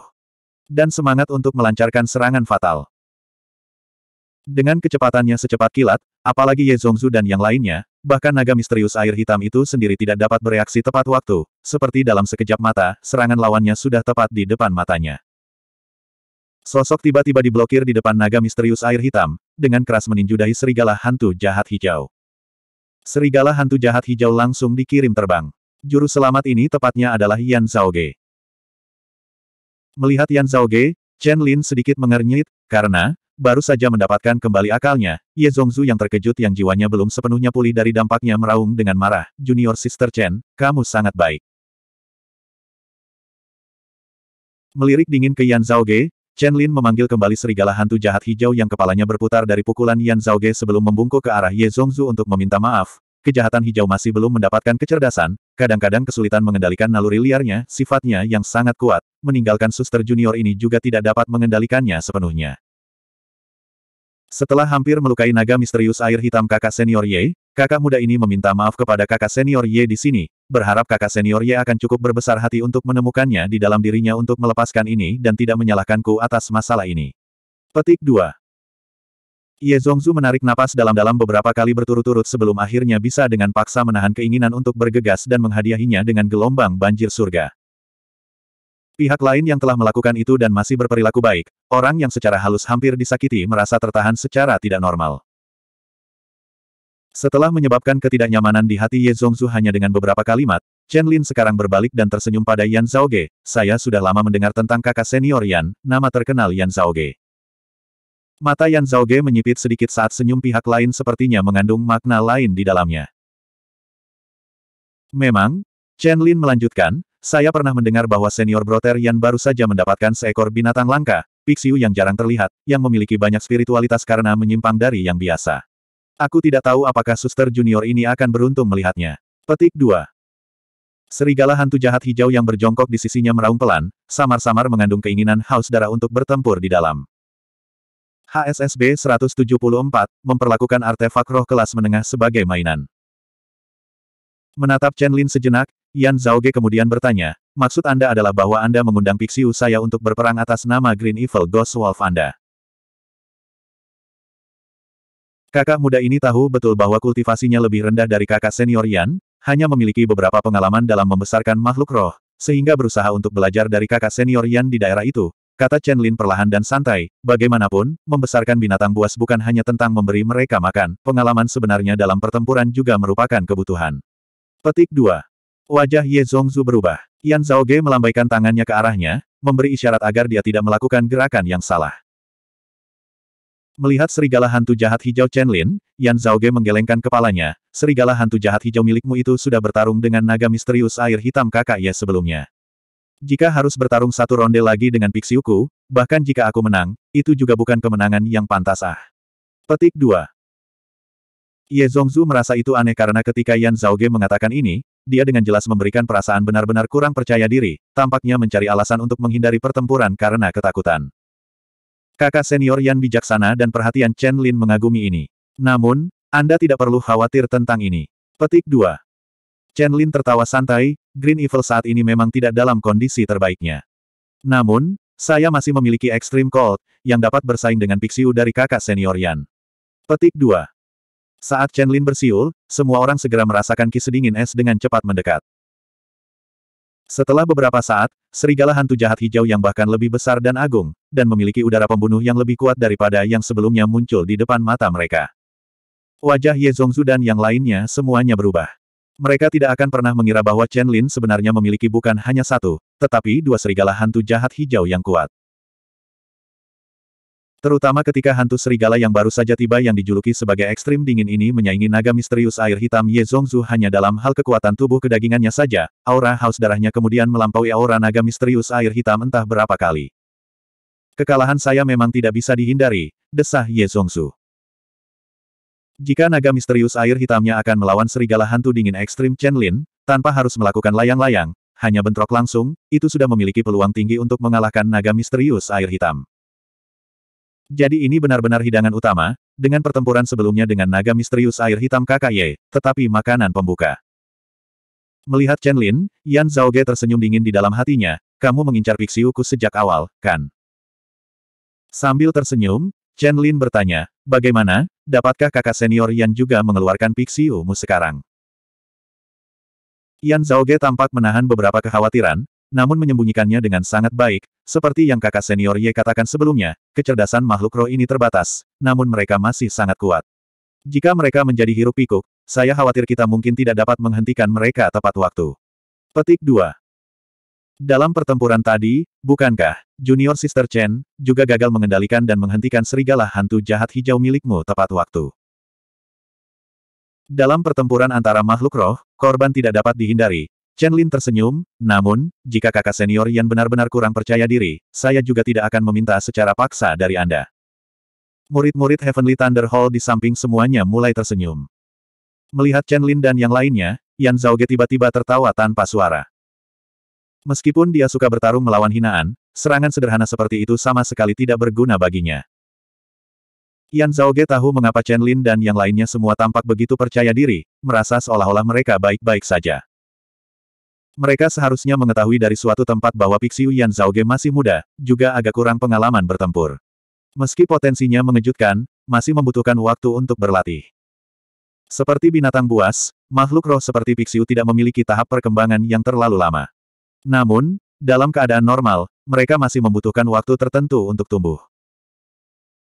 Dan semangat untuk melancarkan serangan fatal. Dengan kecepatannya secepat kilat, apalagi Ye Zongzu dan yang lainnya, bahkan naga misterius air hitam itu sendiri tidak dapat bereaksi tepat waktu, seperti dalam sekejap mata, serangan lawannya sudah tepat di depan matanya. Sosok tiba-tiba diblokir di depan naga misterius air hitam, dengan keras meninju dahi serigala hantu jahat hijau. Serigala hantu jahat hijau langsung dikirim terbang. Juru selamat ini tepatnya adalah Yan Zhao Ge. Melihat Yan Zhaoge, Chen Lin sedikit mengernyit, karena, baru saja mendapatkan kembali akalnya, Ye Zongzu yang terkejut yang jiwanya belum sepenuhnya pulih dari dampaknya meraung dengan marah, Junior Sister Chen, kamu sangat baik. Melirik dingin ke Yan Zhaoge, Chen Lin memanggil kembali serigala hantu jahat hijau yang kepalanya berputar dari pukulan Yan Ge sebelum membungkuk ke arah Ye Zongzu untuk meminta maaf. Kejahatan hijau masih belum mendapatkan kecerdasan, kadang-kadang kesulitan mengendalikan naluri liarnya, sifatnya yang sangat kuat, meninggalkan suster junior ini juga tidak dapat mengendalikannya sepenuhnya. Setelah hampir melukai naga misterius air hitam kakak senior Ye, kakak muda ini meminta maaf kepada kakak senior Ye di sini, berharap kakak senior Ye akan cukup berbesar hati untuk menemukannya di dalam dirinya untuk melepaskan ini dan tidak menyalahkanku atas masalah ini. Petik 2 Ye Zongzu menarik napas dalam-dalam beberapa kali berturut-turut sebelum akhirnya bisa dengan paksa menahan keinginan untuk bergegas dan menghadiahinya dengan gelombang banjir surga. Pihak lain yang telah melakukan itu dan masih berperilaku baik, orang yang secara halus hampir disakiti merasa tertahan secara tidak normal. Setelah menyebabkan ketidaknyamanan di hati Ye Zongzu hanya dengan beberapa kalimat, Chen Lin sekarang berbalik dan tersenyum pada Yan Zhao Ge. saya sudah lama mendengar tentang kakak senior Yan, nama terkenal Yan Zhao Ge. Mata Yan Zhao Ge menyipit sedikit saat senyum pihak lain sepertinya mengandung makna lain di dalamnya. Memang, Chen Lin melanjutkan, saya pernah mendengar bahwa senior broter Yan baru saja mendapatkan seekor binatang langka, Pixiu yang jarang terlihat, yang memiliki banyak spiritualitas karena menyimpang dari yang biasa. Aku tidak tahu apakah suster junior ini akan beruntung melihatnya. Petik 2. Serigala hantu jahat hijau yang berjongkok di sisinya meraung pelan, samar-samar mengandung keinginan haus darah untuk bertempur di dalam. HSSB 174, memperlakukan artefak roh kelas menengah sebagai mainan. Menatap Chen Lin sejenak, Yan Zhaoge kemudian bertanya, maksud Anda adalah bahwa Anda mengundang Pixiu saya untuk berperang atas nama Green Evil Ghost Wolf Anda. Kakak muda ini tahu betul bahwa kultivasinya lebih rendah dari kakak senior Yan, hanya memiliki beberapa pengalaman dalam membesarkan makhluk roh, sehingga berusaha untuk belajar dari kakak senior Yan di daerah itu, kata Chen Lin perlahan dan santai, bagaimanapun, membesarkan binatang buas bukan hanya tentang memberi mereka makan, pengalaman sebenarnya dalam pertempuran juga merupakan kebutuhan. Petik 2. Wajah Ye Zongzu berubah. Yan Zhao Ge melambaikan tangannya ke arahnya, memberi isyarat agar dia tidak melakukan gerakan yang salah. Melihat serigala hantu jahat hijau Chen Lin, Yan Ge menggelengkan kepalanya, serigala hantu jahat hijau milikmu itu sudah bertarung dengan naga misterius air hitam kakak ya sebelumnya. Jika harus bertarung satu ronde lagi dengan Pixiuku, bahkan jika aku menang, itu juga bukan kemenangan yang pantas ah. Petik 2 Ye Zongzu merasa itu aneh karena ketika Yan Ge mengatakan ini, dia dengan jelas memberikan perasaan benar-benar kurang percaya diri, tampaknya mencari alasan untuk menghindari pertempuran karena ketakutan. Kakak senior Yan bijaksana dan perhatian Chen Lin mengagumi ini. Namun, Anda tidak perlu khawatir tentang ini. Petik 2. Chen Lin tertawa santai, Green Evil saat ini memang tidak dalam kondisi terbaiknya. Namun, saya masih memiliki Extreme Cold, yang dapat bersaing dengan Pixiu dari kakak senior Yan. Petik 2. Saat Chen Lin bersiul, semua orang segera merasakan kisah dingin es dengan cepat mendekat. Setelah beberapa saat, serigala hantu jahat hijau yang bahkan lebih besar dan agung, dan memiliki udara pembunuh yang lebih kuat daripada yang sebelumnya muncul di depan mata mereka. Wajah Ye Zongzu dan yang lainnya semuanya berubah. Mereka tidak akan pernah mengira bahwa Chen Lin sebenarnya memiliki bukan hanya satu, tetapi dua serigala hantu jahat hijau yang kuat. Terutama ketika hantu serigala yang baru saja tiba yang dijuluki sebagai ekstrim dingin ini menyaingi naga misterius air hitam Ye Zongzu hanya dalam hal kekuatan tubuh kedagingannya saja, aura haus darahnya kemudian melampaui aura naga misterius air hitam entah berapa kali. Kekalahan saya memang tidak bisa dihindari, desah Ye Zongzu. Jika naga misterius air hitamnya akan melawan serigala hantu dingin ekstrim Chen Lin, tanpa harus melakukan layang-layang, hanya bentrok langsung, itu sudah memiliki peluang tinggi untuk mengalahkan naga misterius air hitam. Jadi ini benar-benar hidangan utama, dengan pertempuran sebelumnya dengan naga misterius air hitam KKY, tetapi makanan pembuka. Melihat Chen Lin, Yan Ge tersenyum dingin di dalam hatinya, kamu mengincar Pixiuku sejak awal, kan? Sambil tersenyum, Chen Lin bertanya, bagaimana, dapatkah kakak senior Yan juga mengeluarkan Pixiumu sekarang? Yan Ge tampak menahan beberapa kekhawatiran, namun menyembunyikannya dengan sangat baik, seperti yang kakak senior Ye katakan sebelumnya, kecerdasan makhluk roh ini terbatas, namun mereka masih sangat kuat. Jika mereka menjadi hirup pikuk, saya khawatir kita mungkin tidak dapat menghentikan mereka tepat waktu. Petik 2 Dalam pertempuran tadi, bukankah, Junior Sister Chen, juga gagal mengendalikan dan menghentikan serigala hantu jahat hijau milikmu tepat waktu? Dalam pertempuran antara makhluk roh, korban tidak dapat dihindari, Chen Lin tersenyum, namun, jika kakak senior Yan benar-benar kurang percaya diri, saya juga tidak akan meminta secara paksa dari Anda. Murid-murid Heavenly Thunder Hall di samping semuanya mulai tersenyum. Melihat Chen Lin dan yang lainnya, Yan Ge tiba-tiba tertawa tanpa suara. Meskipun dia suka bertarung melawan hinaan, serangan sederhana seperti itu sama sekali tidak berguna baginya. Yan Ge tahu mengapa Chen Lin dan yang lainnya semua tampak begitu percaya diri, merasa seolah-olah mereka baik-baik saja. Mereka seharusnya mengetahui dari suatu tempat bahwa Pixiu Yan Zhaoge masih muda, juga agak kurang pengalaman bertempur. Meski potensinya mengejutkan, masih membutuhkan waktu untuk berlatih. Seperti binatang buas, makhluk roh seperti Pixiu tidak memiliki tahap perkembangan yang terlalu lama. Namun, dalam keadaan normal, mereka masih membutuhkan waktu tertentu untuk tumbuh.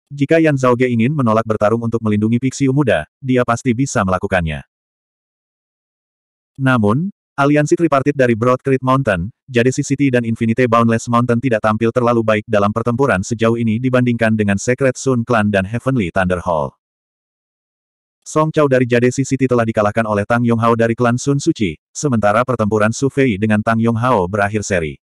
Jika Yan Zhaoge ingin menolak bertarung untuk melindungi Pixiu muda, dia pasti bisa melakukannya. Namun, Aliansi tripartit dari Broad Creek Mountain, Jade City dan Infinity Boundless Mountain tidak tampil terlalu baik dalam pertempuran sejauh ini dibandingkan dengan Secret Sun Clan dan Heavenly Thunder Hall. Song Chao dari Jade City telah dikalahkan oleh Tang Yonghao dari klan Sun Suci, sementara pertempuran Su Fei dengan Tang Yonghao berakhir seri.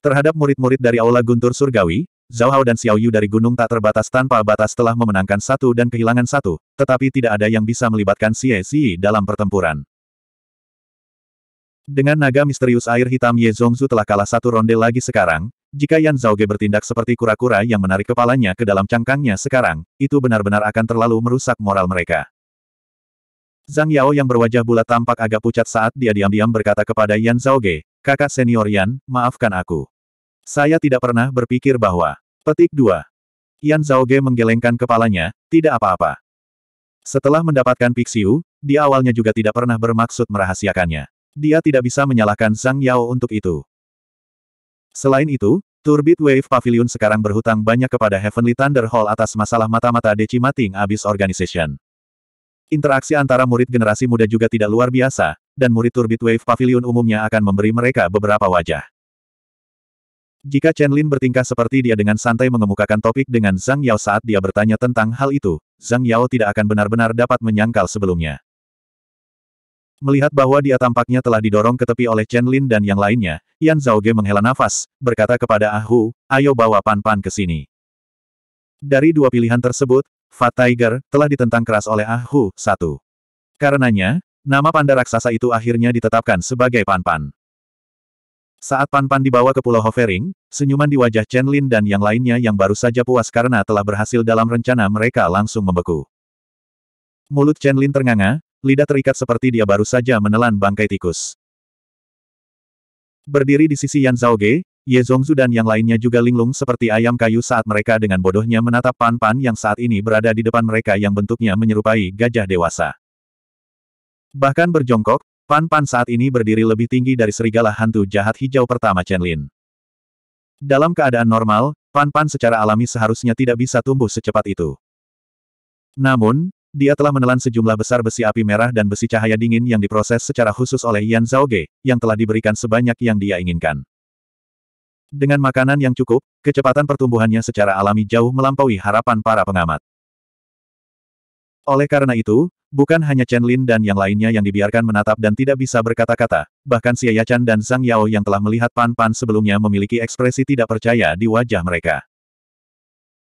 Terhadap murid-murid dari Aula Guntur Surgawi, Zhao Hao dan Xiao Yu dari Gunung Tak Terbatas Tanpa Batas telah memenangkan satu dan kehilangan satu, tetapi tidak ada yang bisa melibatkan Xie Xie dalam pertempuran. Dengan naga misterius air hitam Ye Zongzu telah kalah satu ronde lagi sekarang, jika Yan Zhaoge bertindak seperti kura-kura yang menarik kepalanya ke dalam cangkangnya sekarang, itu benar-benar akan terlalu merusak moral mereka. Zhang Yao yang berwajah bulat tampak agak pucat saat dia diam-diam berkata kepada Yan Zhaoge, kakak senior Yan, maafkan aku. Saya tidak pernah berpikir bahwa. Petik 2. Yan Zhaoge menggelengkan kepalanya, tidak apa-apa. Setelah mendapatkan Pixiu, di awalnya juga tidak pernah bermaksud merahasiakannya. Dia tidak bisa menyalahkan Zhang Yao untuk itu. Selain itu, Turbit Wave Pavilion sekarang berhutang banyak kepada Heavenly Thunder Hall atas masalah mata-mata Decimating Abyss Organization. Interaksi antara murid generasi muda juga tidak luar biasa, dan murid Turbit Wave Pavilion umumnya akan memberi mereka beberapa wajah. Jika Chen Lin bertingkah seperti dia dengan santai mengemukakan topik dengan Zhang Yao saat dia bertanya tentang hal itu, Zhang Yao tidak akan benar-benar dapat menyangkal sebelumnya. Melihat bahwa dia tampaknya telah didorong ke tepi oleh Chen Lin dan yang lainnya, Yan Zhao Ge menghela nafas, berkata kepada Ah Hu, ayo bawa Pan Pan ke sini. Dari dua pilihan tersebut, Fat Tiger telah ditentang keras oleh Ah Hu. satu. Karenanya, nama panda raksasa itu akhirnya ditetapkan sebagai Pan Pan. Saat Pan-Pan dibawa ke Pulau Hovering, senyuman di wajah Chen Lin dan yang lainnya yang baru saja puas karena telah berhasil dalam rencana mereka langsung membeku. Mulut Chen Lin ternganga, lidah terikat seperti dia baru saja menelan bangkai tikus. Berdiri di sisi Yan Zhaoge, Ye Zongzhu dan yang lainnya juga linglung seperti ayam kayu saat mereka dengan bodohnya menatap Pan Pan yang saat ini berada di depan mereka yang bentuknya menyerupai gajah dewasa. Bahkan berjongkok, Pan Pan saat ini berdiri lebih tinggi dari serigala hantu jahat hijau pertama Chen Lin. Dalam keadaan normal, Pan Pan secara alami seharusnya tidak bisa tumbuh secepat itu. Namun, dia telah menelan sejumlah besar besi api merah dan besi cahaya dingin yang diproses secara khusus oleh Yan Ge yang telah diberikan sebanyak yang dia inginkan. Dengan makanan yang cukup, kecepatan pertumbuhannya secara alami jauh melampaui harapan para pengamat. Oleh karena itu, bukan hanya Chen Lin dan yang lainnya yang dibiarkan menatap dan tidak bisa berkata-kata, bahkan Xie Yachan dan Zhang Yao yang telah melihat Pan Pan sebelumnya memiliki ekspresi tidak percaya di wajah mereka.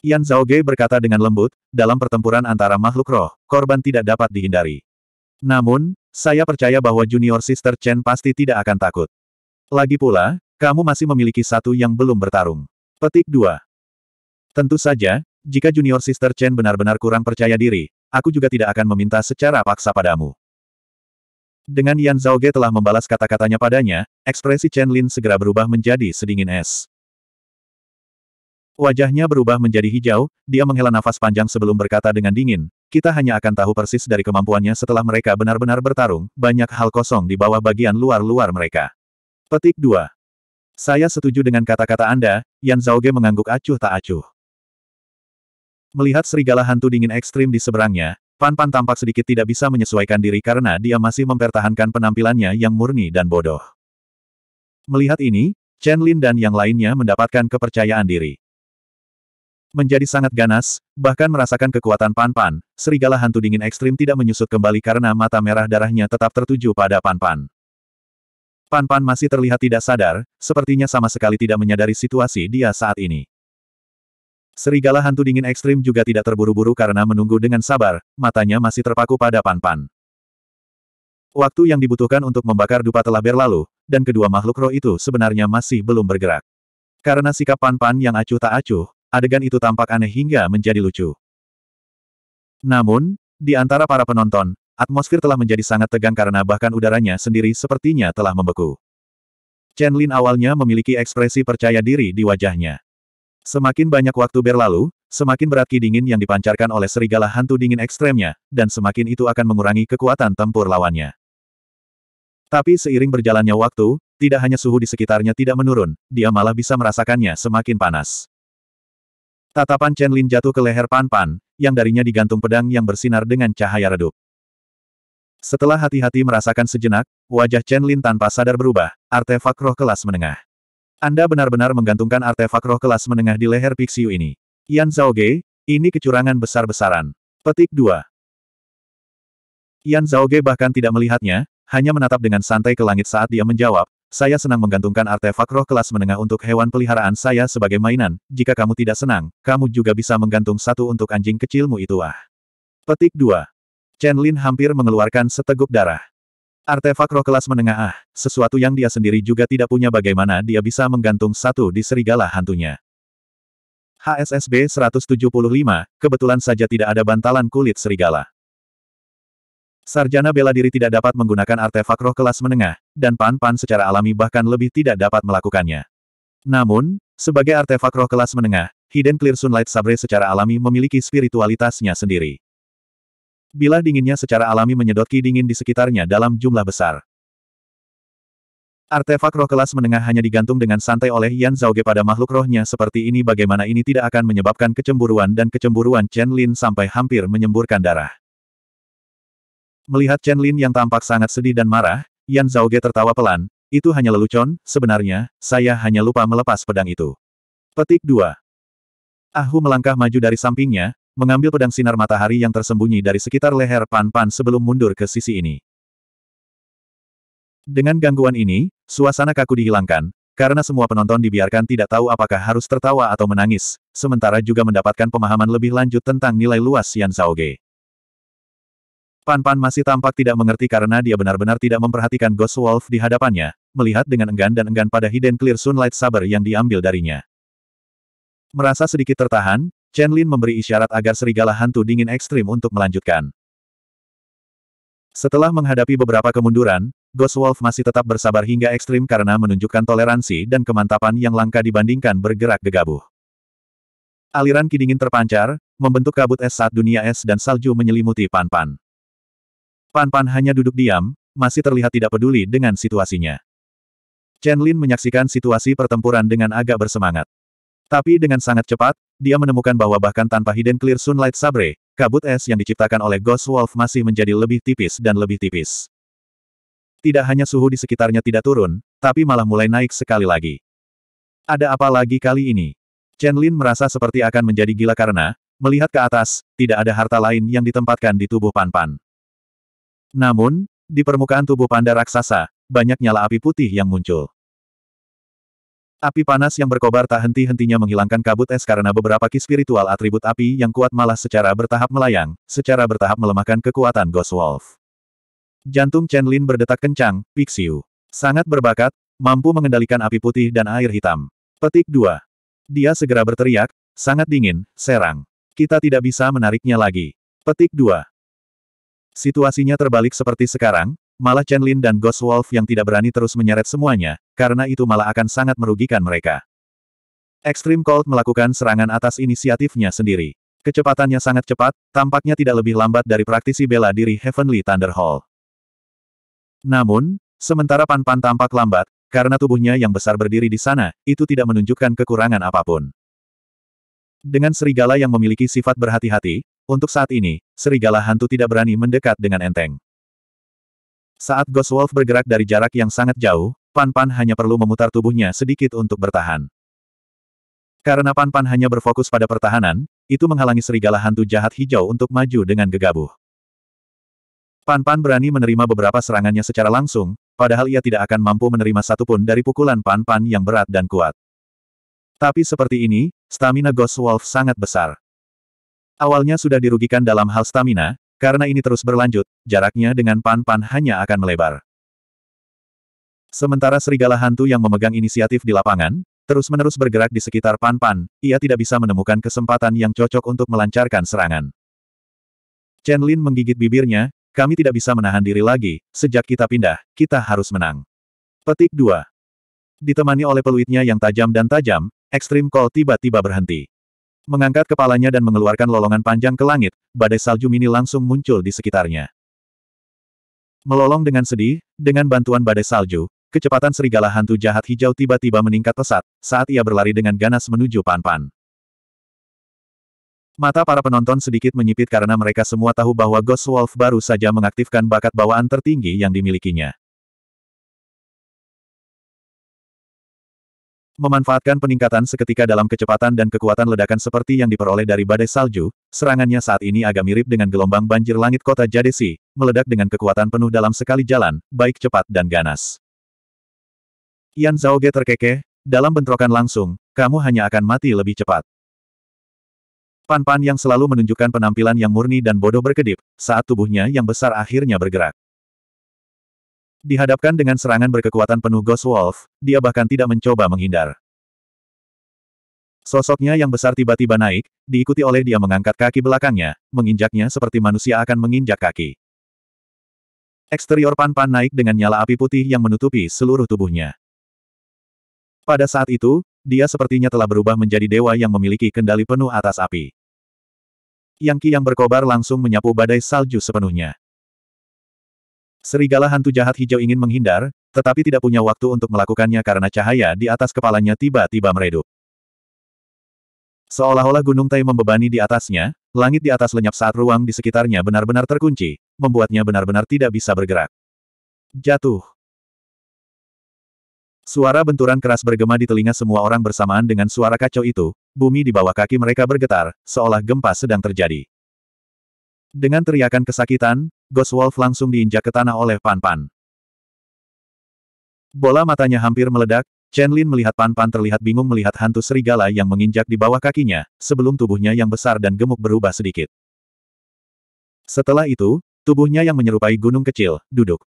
Yan Zhaoge berkata dengan lembut, dalam pertempuran antara makhluk roh, korban tidak dapat dihindari. Namun, saya percaya bahwa junior sister Chen pasti tidak akan takut. Lagi pula, kamu masih memiliki satu yang belum bertarung. Petik 2. Tentu saja, jika junior sister Chen benar-benar kurang percaya diri, aku juga tidak akan meminta secara paksa padamu. Dengan Yan Zhaoge telah membalas kata-katanya padanya, ekspresi Chen Lin segera berubah menjadi sedingin es. Wajahnya berubah menjadi hijau, dia menghela nafas panjang sebelum berkata dengan dingin, kita hanya akan tahu persis dari kemampuannya setelah mereka benar-benar bertarung, banyak hal kosong di bawah bagian luar-luar mereka. Petik 2. Saya setuju dengan kata-kata Anda, Yan Zhaoge mengangguk acuh tak acuh. Melihat serigala hantu dingin ekstrim di seberangnya, Pan Pan tampak sedikit tidak bisa menyesuaikan diri karena dia masih mempertahankan penampilannya yang murni dan bodoh. Melihat ini, Chen Lin dan yang lainnya mendapatkan kepercayaan diri. Menjadi sangat ganas, bahkan merasakan kekuatan Pan-Pan, serigala hantu dingin ekstrim tidak menyusut kembali karena mata merah darahnya tetap tertuju pada Pan-Pan. Pan-Pan masih terlihat tidak sadar, sepertinya sama sekali tidak menyadari situasi dia saat ini. Serigala hantu dingin ekstrim juga tidak terburu-buru karena menunggu dengan sabar, matanya masih terpaku pada Pan-Pan. Waktu yang dibutuhkan untuk membakar dupa telah berlalu, dan kedua makhluk roh itu sebenarnya masih belum bergerak. Karena sikap Pan-Pan yang acuh tak acuh, adegan itu tampak aneh hingga menjadi lucu. Namun, di antara para penonton, atmosfer telah menjadi sangat tegang karena bahkan udaranya sendiri sepertinya telah membeku. Chen Lin awalnya memiliki ekspresi percaya diri di wajahnya. Semakin banyak waktu berlalu, semakin berat ki dingin yang dipancarkan oleh serigala hantu dingin ekstremnya, dan semakin itu akan mengurangi kekuatan tempur lawannya. Tapi seiring berjalannya waktu, tidak hanya suhu di sekitarnya tidak menurun, dia malah bisa merasakannya semakin panas. Tatapan Chen Lin jatuh ke leher Pan Pan, yang darinya digantung pedang yang bersinar dengan cahaya redup. Setelah hati-hati merasakan sejenak, wajah Chen Lin tanpa sadar berubah, artefak roh kelas menengah. Anda benar-benar menggantungkan artefak roh kelas menengah di leher Pixiu ini. Yan Zhaoge, ini kecurangan besar-besaran. Petik 2. Yan Zhaoge bahkan tidak melihatnya, hanya menatap dengan santai ke langit saat dia menjawab, saya senang menggantungkan artefak roh kelas menengah untuk hewan peliharaan saya sebagai mainan. Jika kamu tidak senang, kamu juga bisa menggantung satu untuk anjing kecilmu itu ah. Petik 2. Chen Lin hampir mengeluarkan seteguk darah. Artefak roh kelas menengah ah, sesuatu yang dia sendiri juga tidak punya bagaimana dia bisa menggantung satu di serigala hantunya. HSSB 175, kebetulan saja tidak ada bantalan kulit serigala. Sarjana bela diri tidak dapat menggunakan artefak roh kelas menengah, dan Pan-Pan secara alami bahkan lebih tidak dapat melakukannya. Namun, sebagai artefak roh kelas menengah, Hidden Clear Sunlight Sabre secara alami memiliki spiritualitasnya sendiri. Bila dinginnya secara alami menyedot ki dingin di sekitarnya dalam jumlah besar. Artefak roh kelas menengah hanya digantung dengan santai oleh Yan Zhaoge pada makhluk rohnya seperti ini bagaimana ini tidak akan menyebabkan kecemburuan dan kecemburuan Chen Lin sampai hampir menyemburkan darah. Melihat Chen Lin yang tampak sangat sedih dan marah, Yan Ge tertawa pelan, itu hanya lelucon, sebenarnya, saya hanya lupa melepas pedang itu. Petik 2. Ahu melangkah maju dari sampingnya, mengambil pedang sinar matahari yang tersembunyi dari sekitar leher Pan Pan sebelum mundur ke sisi ini. Dengan gangguan ini, suasana kaku dihilangkan, karena semua penonton dibiarkan tidak tahu apakah harus tertawa atau menangis, sementara juga mendapatkan pemahaman lebih lanjut tentang nilai luas Yan Ge. Pan Pan masih tampak tidak mengerti karena dia benar-benar tidak memperhatikan Ghost Wolf di hadapannya, melihat dengan enggan dan enggan pada Hidden Clear Sunlight Saber yang diambil darinya. Merasa sedikit tertahan, Chen Lin memberi isyarat agar serigala hantu dingin ekstrim untuk melanjutkan. Setelah menghadapi beberapa kemunduran, Ghost Wolf masih tetap bersabar hingga ekstrim karena menunjukkan toleransi dan kemantapan yang langka dibandingkan bergerak gegabah. Aliran kidingin terpancar, membentuk kabut es saat dunia es dan salju menyelimuti Pan Pan. Pan Pan hanya duduk diam, masih terlihat tidak peduli dengan situasinya. Chen Lin menyaksikan situasi pertempuran dengan agak bersemangat. Tapi dengan sangat cepat, dia menemukan bahwa bahkan tanpa Hidden Clear Sunlight Sabre, kabut es yang diciptakan oleh Ghost Wolf masih menjadi lebih tipis dan lebih tipis. Tidak hanya suhu di sekitarnya tidak turun, tapi malah mulai naik sekali lagi. Ada apa lagi kali ini? Chen Lin merasa seperti akan menjadi gila karena, melihat ke atas, tidak ada harta lain yang ditempatkan di tubuh Pan Pan. Namun, di permukaan tubuh panda raksasa, banyak nyala api putih yang muncul. Api panas yang berkobar tak henti-hentinya menghilangkan kabut es karena beberapa ki spiritual atribut api yang kuat malah secara bertahap melayang, secara bertahap melemahkan kekuatan Ghost Wolf. Jantung Chen Lin berdetak kencang, Pixiu. Sangat berbakat, mampu mengendalikan api putih dan air hitam. Petik 2. Dia segera berteriak, sangat dingin, serang. Kita tidak bisa menariknya lagi. Petik 2. Situasinya terbalik seperti sekarang, malah Chen Lin dan Ghost Wolf yang tidak berani terus menyeret semuanya, karena itu malah akan sangat merugikan mereka. Extreme Cold melakukan serangan atas inisiatifnya sendiri. Kecepatannya sangat cepat, tampaknya tidak lebih lambat dari praktisi bela diri Heavenly Thunder Hall. Namun, sementara Pan Pan tampak lambat, karena tubuhnya yang besar berdiri di sana, itu tidak menunjukkan kekurangan apapun. Dengan serigala yang memiliki sifat berhati-hati, untuk saat ini, serigala hantu tidak berani mendekat dengan enteng. Saat Ghost Wolf bergerak dari jarak yang sangat jauh, Pan Pan hanya perlu memutar tubuhnya sedikit untuk bertahan. Karena Pan Pan hanya berfokus pada pertahanan, itu menghalangi serigala hantu jahat hijau untuk maju dengan gegabah. Pan Pan berani menerima beberapa serangannya secara langsung, padahal ia tidak akan mampu menerima satupun dari pukulan Pan Pan yang berat dan kuat. Tapi seperti ini, stamina Ghost Wolf sangat besar. Awalnya sudah dirugikan dalam hal stamina, karena ini terus berlanjut, jaraknya dengan Pan-Pan hanya akan melebar. Sementara serigala hantu yang memegang inisiatif di lapangan, terus-menerus bergerak di sekitar Pan-Pan, ia tidak bisa menemukan kesempatan yang cocok untuk melancarkan serangan. Chen Lin menggigit bibirnya, kami tidak bisa menahan diri lagi, sejak kita pindah, kita harus menang. Petik 2. Ditemani oleh peluitnya yang tajam dan tajam, Ekstrim Call tiba-tiba berhenti. Mengangkat kepalanya dan mengeluarkan lolongan panjang ke langit, badai salju mini langsung muncul di sekitarnya. Melolong dengan sedih, dengan bantuan badai salju, kecepatan serigala hantu jahat hijau tiba-tiba meningkat pesat, saat ia berlari dengan ganas menuju Pan-Pan. Mata para penonton sedikit menyipit karena mereka semua tahu bahwa Ghost Wolf baru saja mengaktifkan bakat bawaan tertinggi yang dimilikinya. Memanfaatkan peningkatan seketika dalam kecepatan dan kekuatan ledakan seperti yang diperoleh dari badai salju, serangannya saat ini agak mirip dengan gelombang banjir langit kota Jadesi, meledak dengan kekuatan penuh dalam sekali jalan, baik cepat dan ganas. Yan Zhaoge terkekeh, dalam bentrokan langsung, kamu hanya akan mati lebih cepat. Pan Pan yang selalu menunjukkan penampilan yang murni dan bodoh berkedip, saat tubuhnya yang besar akhirnya bergerak. Dihadapkan dengan serangan berkekuatan penuh Ghost Wolf, dia bahkan tidak mencoba menghindar. Sosoknya yang besar tiba-tiba naik, diikuti oleh dia mengangkat kaki belakangnya, menginjaknya seperti manusia akan menginjak kaki. Eksterior Pan-Pan naik dengan nyala api putih yang menutupi seluruh tubuhnya. Pada saat itu, dia sepertinya telah berubah menjadi dewa yang memiliki kendali penuh atas api. Yang Ki yang berkobar langsung menyapu badai salju sepenuhnya. Serigala hantu jahat hijau ingin menghindar, tetapi tidak punya waktu untuk melakukannya karena cahaya di atas kepalanya tiba-tiba meredup. Seolah-olah gunung Tai membebani di atasnya, langit di atas lenyap saat ruang di sekitarnya benar-benar terkunci, membuatnya benar-benar tidak bisa bergerak. Jatuh. Suara benturan keras bergema di telinga semua orang bersamaan dengan suara kacau itu, bumi di bawah kaki mereka bergetar, seolah gempa sedang terjadi. Dengan teriakan kesakitan, Ghost Wolf langsung diinjak ke tanah oleh Pan Pan. Bola matanya hampir meledak, Chen Lin melihat Pan Pan terlihat bingung melihat hantu serigala yang menginjak di bawah kakinya, sebelum tubuhnya yang besar dan gemuk berubah sedikit. Setelah itu, tubuhnya yang menyerupai gunung kecil, duduk.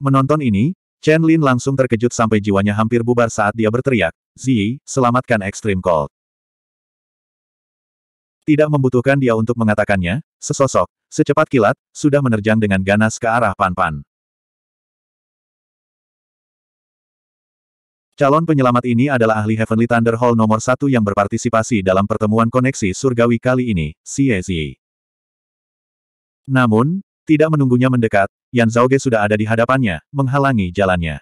Menonton ini, Chen Lin langsung terkejut sampai jiwanya hampir bubar saat dia berteriak, Zi, selamatkan Extreme Cold. Tidak membutuhkan dia untuk mengatakannya, sesosok, secepat kilat, sudah menerjang dengan ganas ke arah Pan-Pan. Calon penyelamat ini adalah ahli Heavenly Thunder Hall nomor satu yang berpartisipasi dalam pertemuan koneksi surgawi kali ini, CSI. Namun, tidak menunggunya mendekat, Yan Zhaoge sudah ada di hadapannya, menghalangi jalannya.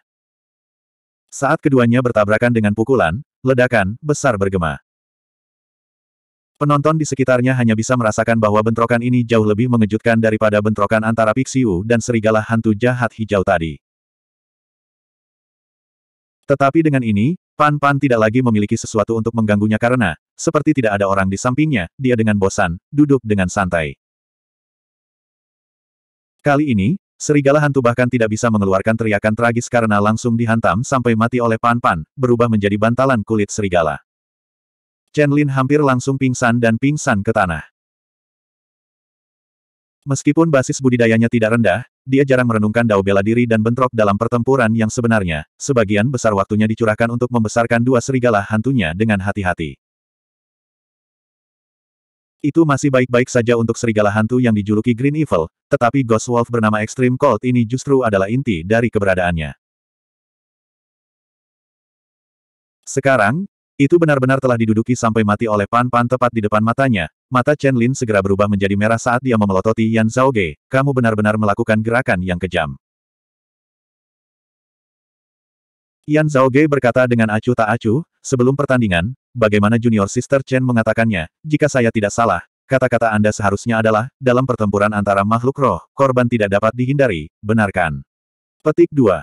Saat keduanya bertabrakan dengan pukulan, ledakan, besar bergema. Penonton di sekitarnya hanya bisa merasakan bahwa bentrokan ini jauh lebih mengejutkan daripada bentrokan antara Pixiu dan serigala hantu jahat hijau tadi. Tetapi dengan ini, Pan Pan tidak lagi memiliki sesuatu untuk mengganggunya karena, seperti tidak ada orang di sampingnya, dia dengan bosan, duduk dengan santai. Kali ini, Serigala hantu bahkan tidak bisa mengeluarkan teriakan tragis karena langsung dihantam sampai mati oleh Pan Pan, berubah menjadi bantalan kulit serigala. Chen Lin hampir langsung pingsan dan pingsan ke tanah. Meskipun basis budidayanya tidak rendah, dia jarang merenungkan dao bela diri dan bentrok dalam pertempuran yang sebenarnya. Sebagian besar waktunya dicurahkan untuk membesarkan dua serigala hantunya dengan hati-hati. Itu masih baik-baik saja untuk serigala hantu yang dijuluki Green Evil, tetapi Ghost Wolf bernama Extreme Cold ini justru adalah inti dari keberadaannya. Sekarang, itu benar-benar telah diduduki sampai mati oleh Pan Pan tepat di depan matanya. Mata Chen Lin segera berubah menjadi merah saat dia memelototi Yan Zhao Zhaoge. Kamu benar-benar melakukan gerakan yang kejam. Yan Zhaoge berkata dengan acuh tak acuh, sebelum pertandingan, bagaimana junior sister Chen mengatakannya, jika saya tidak salah, kata-kata Anda seharusnya adalah, dalam pertempuran antara makhluk roh, korban tidak dapat dihindari, benarkan. Petik 2.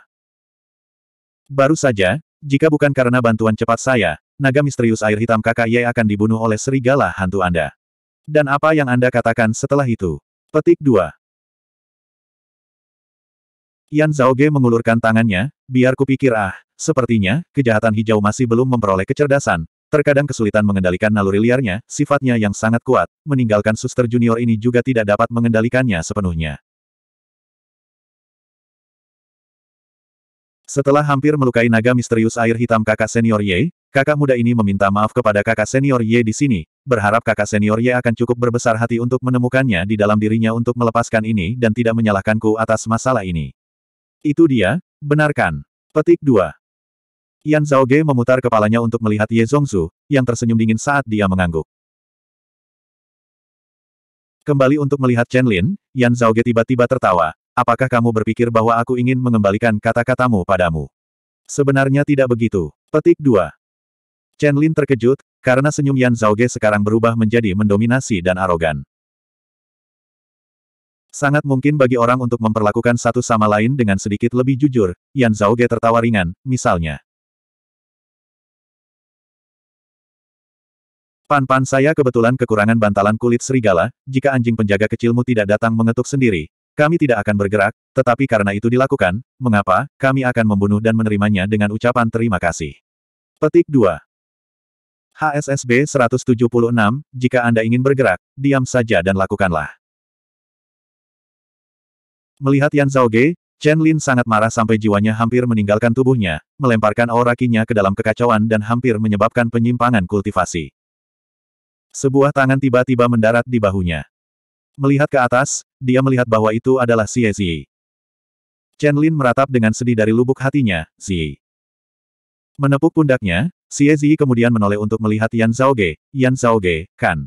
Baru saja, jika bukan karena bantuan cepat saya, naga misterius air hitam kakak Ye akan dibunuh oleh serigala hantu Anda. Dan apa yang Anda katakan setelah itu? Petik 2. Yan Ge mengulurkan tangannya, biar kupikir ah, sepertinya, kejahatan hijau masih belum memperoleh kecerdasan, terkadang kesulitan mengendalikan naluri liarnya, sifatnya yang sangat kuat, meninggalkan suster junior ini juga tidak dapat mengendalikannya sepenuhnya. Setelah hampir melukai naga misterius air hitam kakak senior Ye, Kakak muda ini meminta maaf kepada kakak senior Ye di sini, berharap kakak senior Ye akan cukup berbesar hati untuk menemukannya di dalam dirinya untuk melepaskan ini dan tidak menyalahkanku atas masalah ini. Itu dia, benarkan. Petik 2. Yan Ge memutar kepalanya untuk melihat Ye Zongsu, yang tersenyum dingin saat dia mengangguk. Kembali untuk melihat Chen Lin, Yan Ge tiba-tiba tertawa. Apakah kamu berpikir bahwa aku ingin mengembalikan kata-katamu padamu? Sebenarnya tidak begitu. Petik 2. Chen Lin terkejut, karena senyum Yan Ge sekarang berubah menjadi mendominasi dan arogan. Sangat mungkin bagi orang untuk memperlakukan satu sama lain dengan sedikit lebih jujur, Yan Ge tertawa ringan, misalnya. Pan-pan saya kebetulan kekurangan bantalan kulit serigala, jika anjing penjaga kecilmu tidak datang mengetuk sendiri, kami tidak akan bergerak, tetapi karena itu dilakukan, mengapa, kami akan membunuh dan menerimanya dengan ucapan terima kasih. Petik 2. HSSB 176, jika Anda ingin bergerak, diam saja dan lakukanlah. Melihat Yan Ge, Chen Lin sangat marah sampai jiwanya hampir meninggalkan tubuhnya, melemparkan aura kinya ke dalam kekacauan dan hampir menyebabkan penyimpangan kultivasi. Sebuah tangan tiba-tiba mendarat di bahunya. Melihat ke atas, dia melihat bahwa itu adalah Xie Zhi. Chen Lin meratap dengan sedih dari lubuk hatinya, Xie. Menepuk pundaknya, Xie Ziyi kemudian menoleh untuk melihat Yan Zhao Ge. Yan Zhao Ge, kan?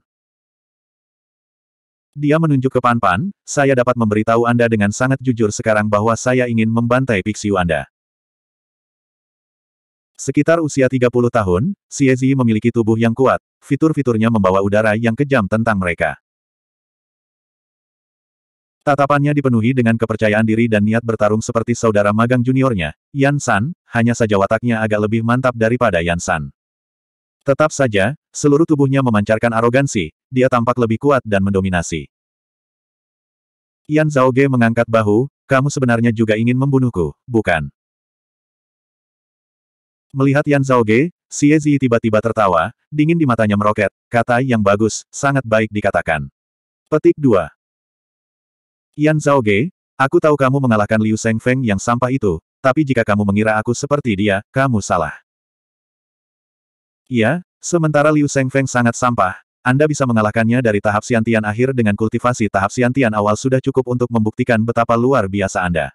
Dia menunjuk ke Pan Pan, saya dapat memberitahu Anda dengan sangat jujur sekarang bahwa saya ingin membantai piksiu Anda. Sekitar usia 30 tahun, Xie Ziyi memiliki tubuh yang kuat, fitur-fiturnya membawa udara yang kejam tentang mereka. Tatapannya dipenuhi dengan kepercayaan diri dan niat bertarung seperti saudara magang juniornya, Yan San, hanya saja wataknya agak lebih mantap daripada Yan San. Tetap saja, seluruh tubuhnya memancarkan arogansi, dia tampak lebih kuat dan mendominasi. Yan Zhao Ge mengangkat bahu, kamu sebenarnya juga ingin membunuhku, bukan? Melihat Yan Zhaoge, Xie Zi tiba-tiba tertawa, dingin di matanya meroket, kata yang bagus, sangat baik dikatakan. Petik 2. Yan Zhao Zhaoge, aku tahu kamu mengalahkan Liu Sheng Feng yang sampah itu, tapi jika kamu mengira aku seperti dia, kamu salah. Iya, sementara Liu Sheng Feng sangat sampah, Anda bisa mengalahkannya dari tahap siantian akhir dengan kultivasi tahap siantian awal sudah cukup untuk membuktikan betapa luar biasa Anda.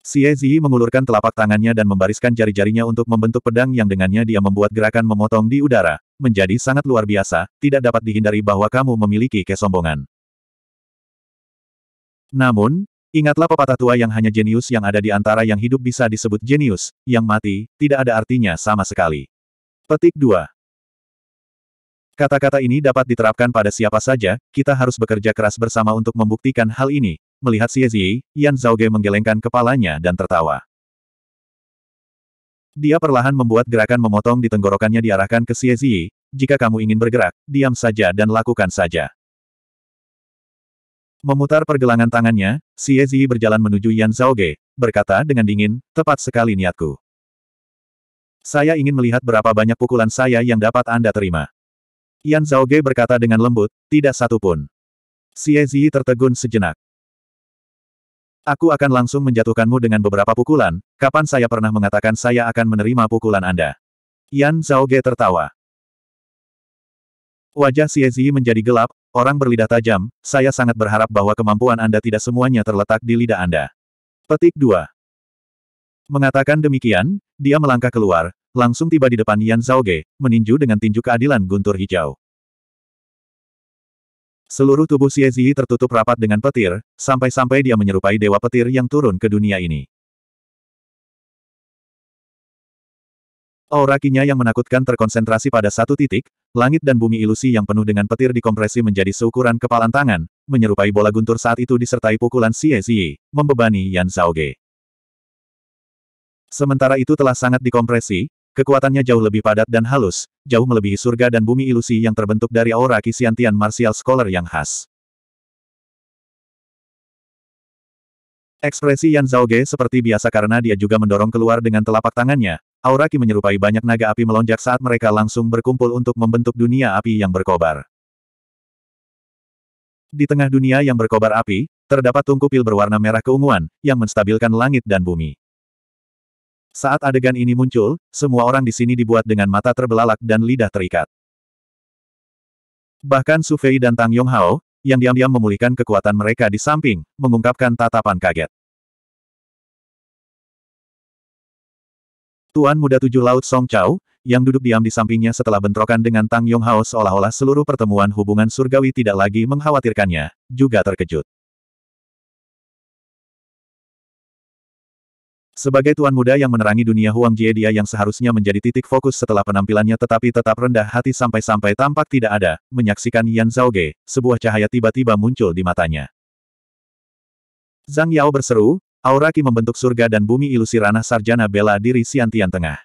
Xie Ziyi mengulurkan telapak tangannya dan membariskan jari-jarinya untuk membentuk pedang yang dengannya dia membuat gerakan memotong di udara, menjadi sangat luar biasa, tidak dapat dihindari bahwa kamu memiliki kesombongan. Namun, ingatlah pepatah tua yang hanya jenius yang ada di antara yang hidup bisa disebut jenius, yang mati, tidak ada artinya sama sekali. Petik 2. Kata-kata ini dapat diterapkan pada siapa saja, kita harus bekerja keras bersama untuk membuktikan hal ini. Melihat Xie Ziyi, Yan Ge menggelengkan kepalanya dan tertawa. Dia perlahan membuat gerakan memotong di tenggorokannya diarahkan ke Xie Ziyi, jika kamu ingin bergerak, diam saja dan lakukan saja. Memutar pergelangan tangannya, Xie Ziyi berjalan menuju Yan Zhaoge, berkata dengan dingin, tepat sekali niatku. Saya ingin melihat berapa banyak pukulan saya yang dapat Anda terima. Yan Zhaoge berkata dengan lembut, tidak satu pun. Xie Ziyi tertegun sejenak. Aku akan langsung menjatuhkanmu dengan beberapa pukulan, kapan saya pernah mengatakan saya akan menerima pukulan Anda? Yan Zhaoge tertawa. Wajah Xie menjadi gelap, orang berlidah tajam, saya sangat berharap bahwa kemampuan Anda tidak semuanya terletak di lidah Anda. Petik 2. Mengatakan demikian, dia melangkah keluar, langsung tiba di depan Yan Zhaoge, meninju dengan tinju keadilan guntur hijau. Seluruh tubuh Xie tertutup rapat dengan petir, sampai-sampai dia menyerupai dewa petir yang turun ke dunia ini. Aura kinya yang menakutkan terkonsentrasi pada satu titik, langit dan bumi ilusi yang penuh dengan petir dikompresi menjadi seukuran kepalan tangan, menyerupai bola guntur saat itu disertai pukulan Xie Ziyi, membebani Yan Ge. Sementara itu telah sangat dikompresi, Kekuatannya jauh lebih padat dan halus, jauh melebihi surga dan bumi ilusi yang terbentuk dari aura Kisiantian Martial Scholar yang khas. Ekspresi Yan Zhaoge seperti biasa karena dia juga mendorong keluar dengan telapak tangannya, aura Ki menyerupai banyak naga api melonjak saat mereka langsung berkumpul untuk membentuk dunia api yang berkobar. Di tengah dunia yang berkobar api, terdapat tungku pil berwarna merah keunguan, yang menstabilkan langit dan bumi. Saat adegan ini muncul, semua orang di sini dibuat dengan mata terbelalak dan lidah terikat. Bahkan Su Fei dan Tang Yonghao, yang diam-diam memulihkan kekuatan mereka di samping, mengungkapkan tatapan kaget. Tuan Muda Tujuh Laut Song Chao, yang duduk diam di sampingnya setelah bentrokan dengan Tang Yonghao seolah-olah seluruh pertemuan hubungan surgawi tidak lagi mengkhawatirkannya, juga terkejut. Sebagai tuan muda yang menerangi dunia Huang Jie dia yang seharusnya menjadi titik fokus setelah penampilannya tetapi tetap rendah hati sampai-sampai tampak tidak ada, menyaksikan Yan Zhaoge, sebuah cahaya tiba-tiba muncul di matanya. Zhang Yao berseru, aura Qi membentuk surga dan bumi ilusi ranah sarjana bela diri siantian Tengah.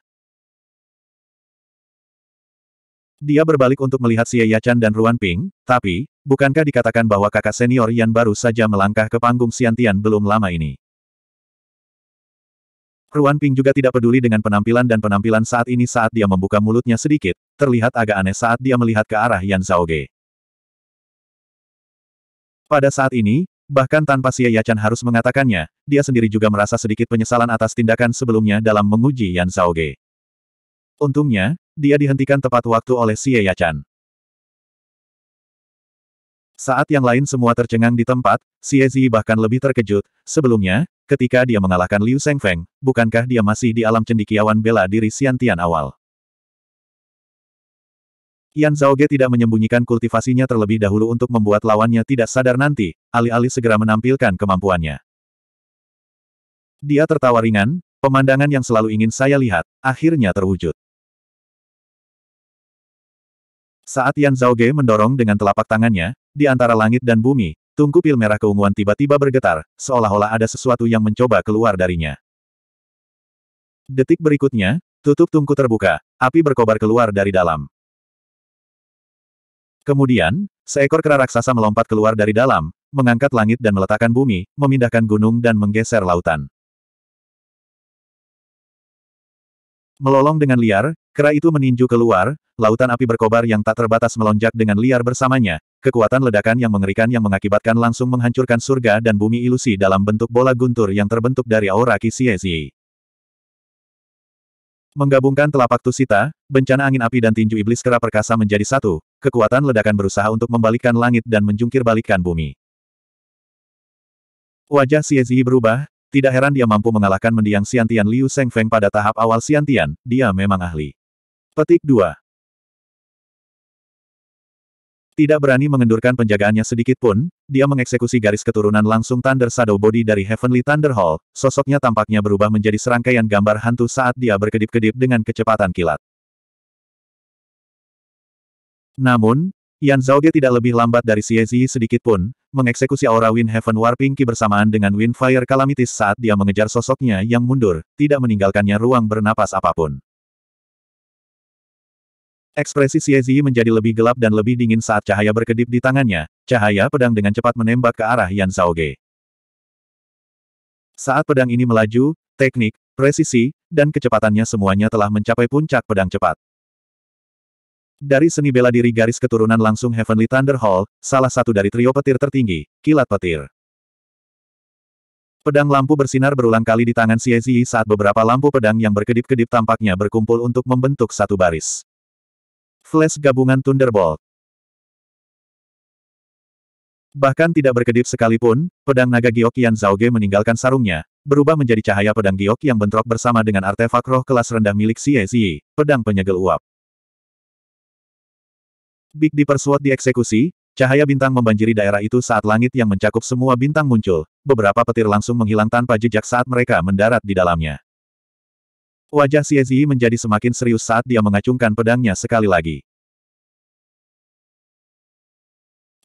Dia berbalik untuk melihat Xie Yachan dan Ruan Ping, tapi, bukankah dikatakan bahwa kakak senior Yan baru saja melangkah ke panggung siantian belum lama ini? Ruan Ping juga tidak peduli dengan penampilan dan penampilan saat ini saat dia membuka mulutnya sedikit, terlihat agak aneh saat dia melihat ke arah Yan Zhaoge. Pada saat ini, bahkan tanpa Xie Yachan harus mengatakannya, dia sendiri juga merasa sedikit penyesalan atas tindakan sebelumnya dalam menguji Yan Zhaoge. Untungnya, dia dihentikan tepat waktu oleh Xie Yachan. Saat yang lain semua tercengang di tempat, Xie Zi bahkan lebih terkejut. Sebelumnya, ketika dia mengalahkan Liu Shengfeng, bukankah dia masih di alam cendikiawan bela diri Xiantian awal? Yan Ge tidak menyembunyikan kultivasinya terlebih dahulu untuk membuat lawannya tidak sadar nanti, alih-alih segera menampilkan kemampuannya. Dia tertawa ringan, pemandangan yang selalu ingin saya lihat, akhirnya terwujud. Saat Yan Ge mendorong dengan telapak tangannya, di antara langit dan bumi, tungku pil merah keunguan tiba-tiba bergetar, seolah-olah ada sesuatu yang mencoba keluar darinya. Detik berikutnya, tutup tungku terbuka, api berkobar keluar dari dalam. Kemudian, seekor kera raksasa melompat keluar dari dalam, mengangkat langit dan meletakkan bumi, memindahkan gunung dan menggeser lautan. Melolong dengan liar, Kera itu meninju keluar, lautan api berkobar yang tak terbatas melonjak dengan liar bersamanya, kekuatan ledakan yang mengerikan yang mengakibatkan langsung menghancurkan surga dan bumi ilusi dalam bentuk bola guntur yang terbentuk dari aura kisiezi. Menggabungkan telapak Tusita, bencana angin api dan tinju iblis kera perkasa menjadi satu, kekuatan ledakan berusaha untuk membalikkan langit dan menjungkir balikkan bumi. Wajah Xiezi berubah, tidak heran dia mampu mengalahkan mendiang siantian Liu Sengfeng pada tahap awal siantian. dia memang ahli. Petik 2. Tidak berani mengendurkan penjagaannya sedikit pun, dia mengeksekusi garis keturunan langsung Thunder Shadow Body dari Heavenly Thunder Hall, sosoknya tampaknya berubah menjadi serangkaian gambar hantu saat dia berkedip-kedip dengan kecepatan kilat. Namun, Yan Zhaoge tidak lebih lambat dari Xie sedikit pun, mengeksekusi aura Wind Heaven Warping Ki bersamaan dengan Wind Fire Calamitis saat dia mengejar sosoknya yang mundur, tidak meninggalkannya ruang bernapas apapun. Ekspresi Xie menjadi lebih gelap dan lebih dingin saat cahaya berkedip di tangannya, cahaya pedang dengan cepat menembak ke arah Yan Zhaoge. Saat pedang ini melaju, teknik, presisi, dan kecepatannya semuanya telah mencapai puncak pedang cepat. Dari seni bela diri garis keturunan langsung Heavenly Thunder Hall, salah satu dari trio petir tertinggi, kilat petir. Pedang lampu bersinar berulang kali di tangan Xie saat beberapa lampu pedang yang berkedip-kedip tampaknya berkumpul untuk membentuk satu baris. Flash gabungan Thunderbolt. Bahkan tidak berkedip sekalipun, pedang naga Giok Yan Zhaoge meninggalkan sarungnya, berubah menjadi cahaya pedang Giok yang bentrok bersama dengan artefak roh kelas rendah milik Xie Ziyi, pedang penyegel uap. Big Dipper dieksekusi, cahaya bintang membanjiri daerah itu saat langit yang mencakup semua bintang muncul, beberapa petir langsung menghilang tanpa jejak saat mereka mendarat di dalamnya. Wajah Xie menjadi semakin serius saat dia mengacungkan pedangnya sekali lagi.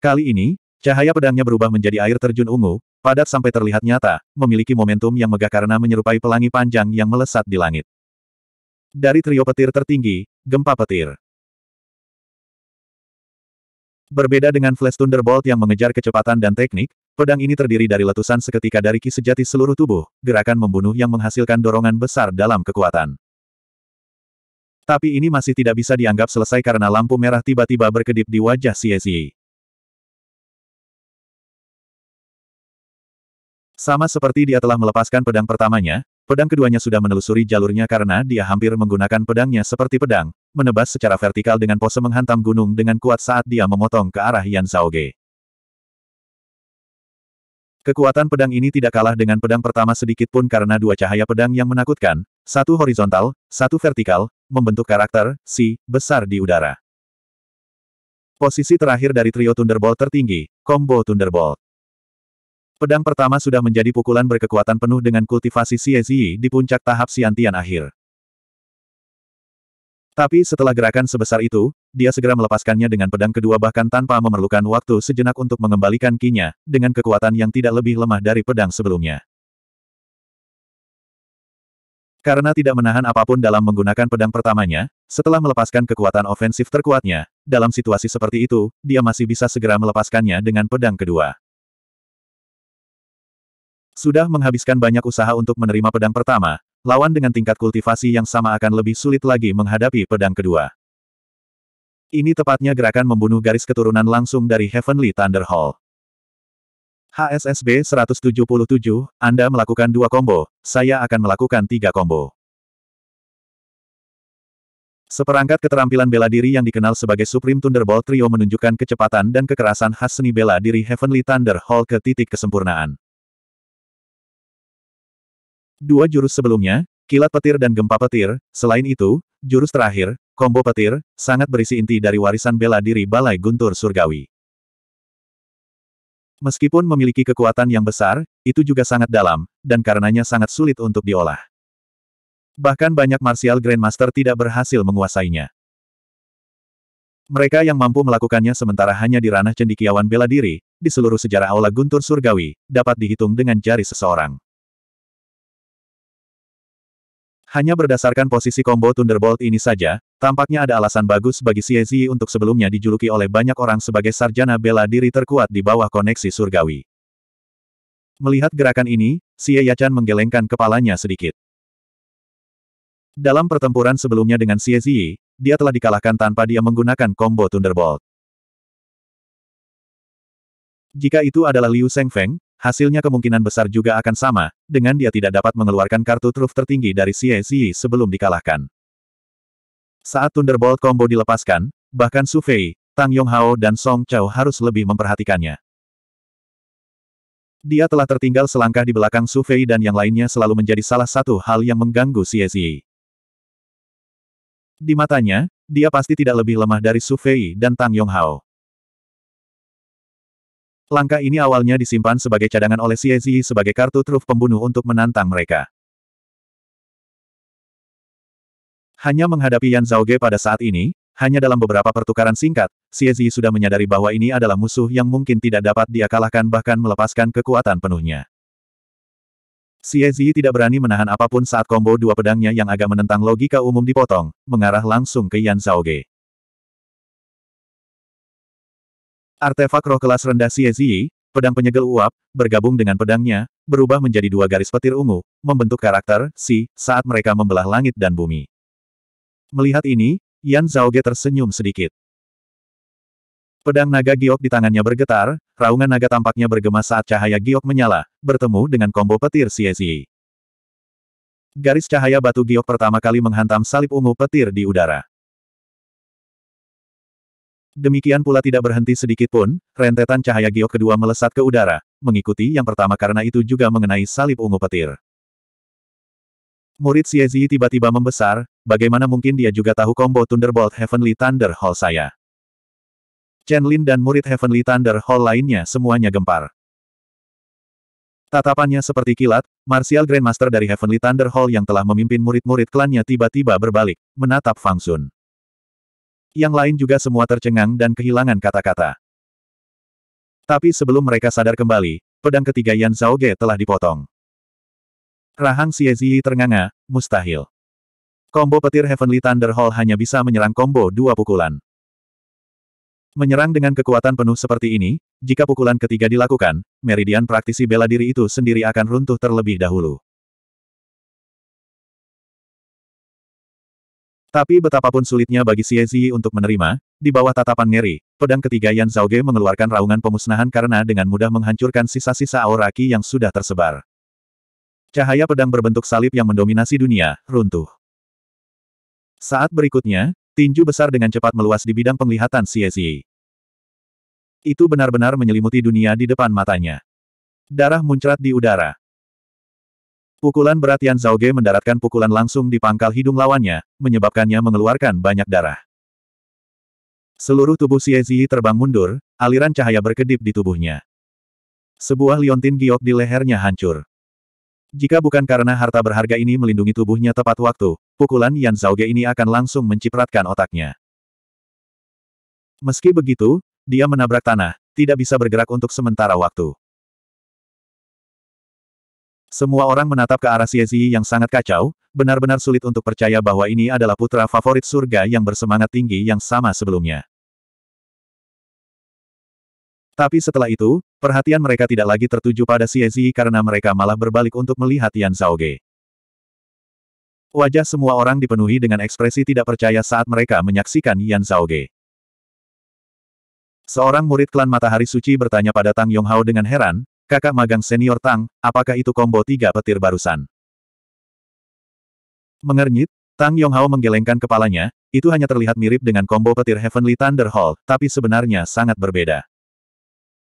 Kali ini, cahaya pedangnya berubah menjadi air terjun ungu, padat sampai terlihat nyata, memiliki momentum yang megah karena menyerupai pelangi panjang yang melesat di langit. Dari trio petir tertinggi, gempa petir. Berbeda dengan Flash Thunderbolt yang mengejar kecepatan dan teknik, pedang ini terdiri dari letusan seketika dari ki sejati seluruh tubuh, gerakan membunuh yang menghasilkan dorongan besar dalam kekuatan. Tapi ini masih tidak bisa dianggap selesai karena lampu merah tiba-tiba berkedip di wajah Xie Sama seperti dia telah melepaskan pedang pertamanya, pedang keduanya sudah menelusuri jalurnya karena dia hampir menggunakan pedangnya seperti pedang, menebas secara vertikal dengan pose menghantam gunung dengan kuat saat dia memotong ke arah Yan Zaoge. Kekuatan pedang ini tidak kalah dengan pedang pertama sedikit pun karena dua cahaya pedang yang menakutkan, satu horizontal, satu vertikal, membentuk karakter, si, besar di udara. Posisi terakhir dari trio Thunderbolt tertinggi, combo Thunderbolt. Pedang pertama sudah menjadi pukulan berkekuatan penuh dengan kultivasi Xie Ziyi di puncak tahap siantian akhir. Tapi setelah gerakan sebesar itu, dia segera melepaskannya dengan pedang kedua bahkan tanpa memerlukan waktu sejenak untuk mengembalikan kinya, dengan kekuatan yang tidak lebih lemah dari pedang sebelumnya. Karena tidak menahan apapun dalam menggunakan pedang pertamanya, setelah melepaskan kekuatan ofensif terkuatnya, dalam situasi seperti itu, dia masih bisa segera melepaskannya dengan pedang kedua. Sudah menghabiskan banyak usaha untuk menerima pedang pertama, lawan dengan tingkat kultivasi yang sama akan lebih sulit lagi menghadapi pedang kedua. Ini tepatnya gerakan membunuh garis keturunan langsung dari Heavenly Thunder Hall. HSSB 177, Anda melakukan dua combo, saya akan melakukan tiga combo. Seperangkat keterampilan bela diri yang dikenal sebagai Supreme Thunderbolt Trio menunjukkan kecepatan dan kekerasan khas seni bela diri Heavenly Thunder Hall ke titik kesempurnaan. Dua jurus sebelumnya, kilat petir dan gempa petir, selain itu, jurus terakhir, kombo petir, sangat berisi inti dari warisan bela diri Balai Guntur Surgawi. Meskipun memiliki kekuatan yang besar, itu juga sangat dalam, dan karenanya sangat sulit untuk diolah. Bahkan banyak martial grandmaster tidak berhasil menguasainya. Mereka yang mampu melakukannya sementara hanya di ranah cendikiawan bela diri, di seluruh sejarah Aula Guntur Surgawi, dapat dihitung dengan jari seseorang. Hanya berdasarkan posisi combo Thunderbolt ini saja, tampaknya ada alasan bagus bagi Xie Zi untuk sebelumnya dijuluki oleh banyak orang sebagai sarjana bela diri terkuat di bawah koneksi surgawi. Melihat gerakan ini, Xie Yachan menggelengkan kepalanya sedikit. Dalam pertempuran sebelumnya dengan Xie Zi, dia telah dikalahkan tanpa dia menggunakan combo Thunderbolt. Jika itu adalah Liu Shengfeng? hasilnya kemungkinan besar juga akan sama, dengan dia tidak dapat mengeluarkan kartu truf tertinggi dari Xie Xie sebelum dikalahkan. Saat Thunderbolt combo dilepaskan, bahkan Su Fei, Tang Yonghao dan Song Chao harus lebih memperhatikannya. Dia telah tertinggal selangkah di belakang Su Fei dan yang lainnya selalu menjadi salah satu hal yang mengganggu Xie Xie. Di matanya, dia pasti tidak lebih lemah dari Su Fei dan Tang Yonghao. Langkah ini awalnya disimpan sebagai cadangan oleh Xie sebagai kartu truf pembunuh untuk menantang mereka. Hanya menghadapi Yan Ge pada saat ini, hanya dalam beberapa pertukaran singkat, Xie sudah menyadari bahwa ini adalah musuh yang mungkin tidak dapat dia kalahkan bahkan melepaskan kekuatan penuhnya. Xie tidak berani menahan apapun saat kombo dua pedangnya yang agak menentang logika umum dipotong, mengarah langsung ke Yan Ge. Artefak roh kelas rendah Xie pedang penyegel uap, bergabung dengan pedangnya, berubah menjadi dua garis petir ungu, membentuk karakter, si, saat mereka membelah langit dan bumi. Melihat ini, Yan Zhaoge tersenyum sedikit. Pedang naga giok di tangannya bergetar, raungan naga tampaknya bergema saat cahaya giok menyala, bertemu dengan kombo petir Xie Garis cahaya batu giok pertama kali menghantam salib ungu petir di udara. Demikian pula tidak berhenti sedikit pun, rentetan cahaya giok kedua melesat ke udara, mengikuti yang pertama karena itu juga mengenai salib ungu petir. Murid Xiezi tiba-tiba membesar, bagaimana mungkin dia juga tahu combo Thunderbolt Heavenly Thunder Hall saya. Chen Lin dan murid Heavenly Thunder Hall lainnya semuanya gempar. Tatapannya seperti kilat, Martial Grandmaster dari Heavenly Thunder Hall yang telah memimpin murid-murid klannya tiba-tiba berbalik, menatap Fang Sun yang lain juga semua tercengang dan kehilangan kata-kata. Tapi sebelum mereka sadar kembali, pedang ketiga Yan Zhaoge telah dipotong. Rahang Ziyi ternganga, mustahil. Kombo petir Heavenly Thunder Hall hanya bisa menyerang kombo dua pukulan. Menyerang dengan kekuatan penuh seperti ini, jika pukulan ketiga dilakukan, meridian praktisi bela diri itu sendiri akan runtuh terlebih dahulu. Tapi betapapun sulitnya bagi Xie Ziyi untuk menerima, di bawah tatapan ngeri, pedang ketiga Yan Zhaoge mengeluarkan raungan pemusnahan karena dengan mudah menghancurkan sisa-sisa aura ki yang sudah tersebar. Cahaya pedang berbentuk salib yang mendominasi dunia, runtuh. Saat berikutnya, tinju besar dengan cepat meluas di bidang penglihatan Xie Ziyi. Itu benar-benar menyelimuti dunia di depan matanya. Darah muncrat di udara. Pukulan berat Yan Zhaoge mendaratkan pukulan langsung di pangkal hidung lawannya, menyebabkannya mengeluarkan banyak darah. Seluruh tubuh Xie Ziyi terbang mundur, aliran cahaya berkedip di tubuhnya. Sebuah liontin giok di lehernya hancur. Jika bukan karena harta berharga ini melindungi tubuhnya tepat waktu, pukulan Yan Zhaoge ini akan langsung mencipratkan otaknya. Meski begitu, dia menabrak tanah, tidak bisa bergerak untuk sementara waktu. Semua orang menatap ke arah Siezi yang sangat kacau, benar-benar sulit untuk percaya bahwa ini adalah putra favorit surga yang bersemangat tinggi yang sama sebelumnya. Tapi setelah itu, perhatian mereka tidak lagi tertuju pada Siezi karena mereka malah berbalik untuk melihat Yan Zhaoge. Wajah semua orang dipenuhi dengan ekspresi tidak percaya saat mereka menyaksikan Yan Zhaoge. Seorang murid klan Matahari Suci bertanya pada Tang Yonghao dengan heran, Kakak magang senior Tang, apakah itu combo tiga petir barusan? Mengernyit, Tang Yonghao menggelengkan kepalanya, itu hanya terlihat mirip dengan combo petir Heavenly Thunder Hall, tapi sebenarnya sangat berbeda.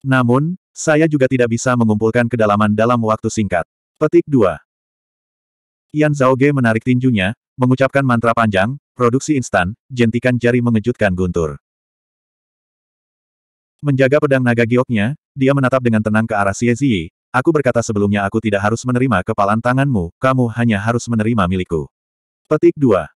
Namun, saya juga tidak bisa mengumpulkan kedalaman dalam waktu singkat. Petik 2. Yan Zhaoge menarik tinjunya, mengucapkan mantra panjang, produksi instan, jentikan jari mengejutkan guntur. Menjaga pedang naga gioknya, dia menatap dengan tenang ke arah Xie Ziyi. Aku berkata sebelumnya aku tidak harus menerima kepalan tanganmu, kamu hanya harus menerima milikku. Petik 2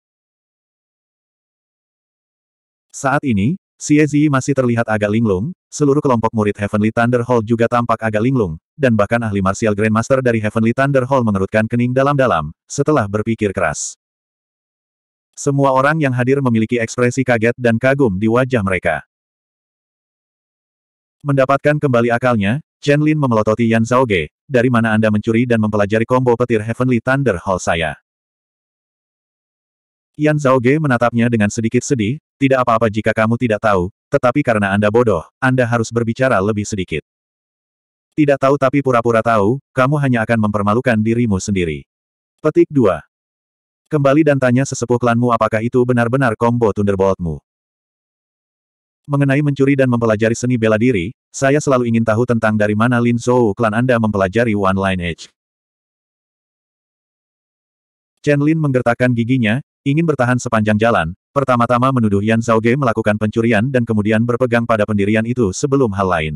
Saat ini, Xie Ziyi masih terlihat agak linglung, seluruh kelompok murid Heavenly Thunder Hall juga tampak agak linglung, dan bahkan ahli martial Grandmaster dari Heavenly Thunder Hall mengerutkan kening dalam-dalam, setelah berpikir keras. Semua orang yang hadir memiliki ekspresi kaget dan kagum di wajah mereka. Mendapatkan kembali akalnya, Chen Lin memelototi Yan Zhao Ge. dari mana Anda mencuri dan mempelajari kombo petir Heavenly Thunder Hall saya. Yan Zhao Ge menatapnya dengan sedikit sedih, tidak apa-apa jika kamu tidak tahu, tetapi karena Anda bodoh, Anda harus berbicara lebih sedikit. Tidak tahu tapi pura-pura tahu, kamu hanya akan mempermalukan dirimu sendiri. Petik 2. Kembali dan tanya sesepuh klanmu apakah itu benar-benar kombo Thunderboltmu. Mengenai mencuri dan mempelajari seni bela diri, saya selalu ingin tahu tentang dari mana Lin Zhou klan Anda mempelajari One Edge. Chen Lin menggertakkan giginya, ingin bertahan sepanjang jalan, pertama-tama menuduh Yan Zhaoge melakukan pencurian dan kemudian berpegang pada pendirian itu sebelum hal lain.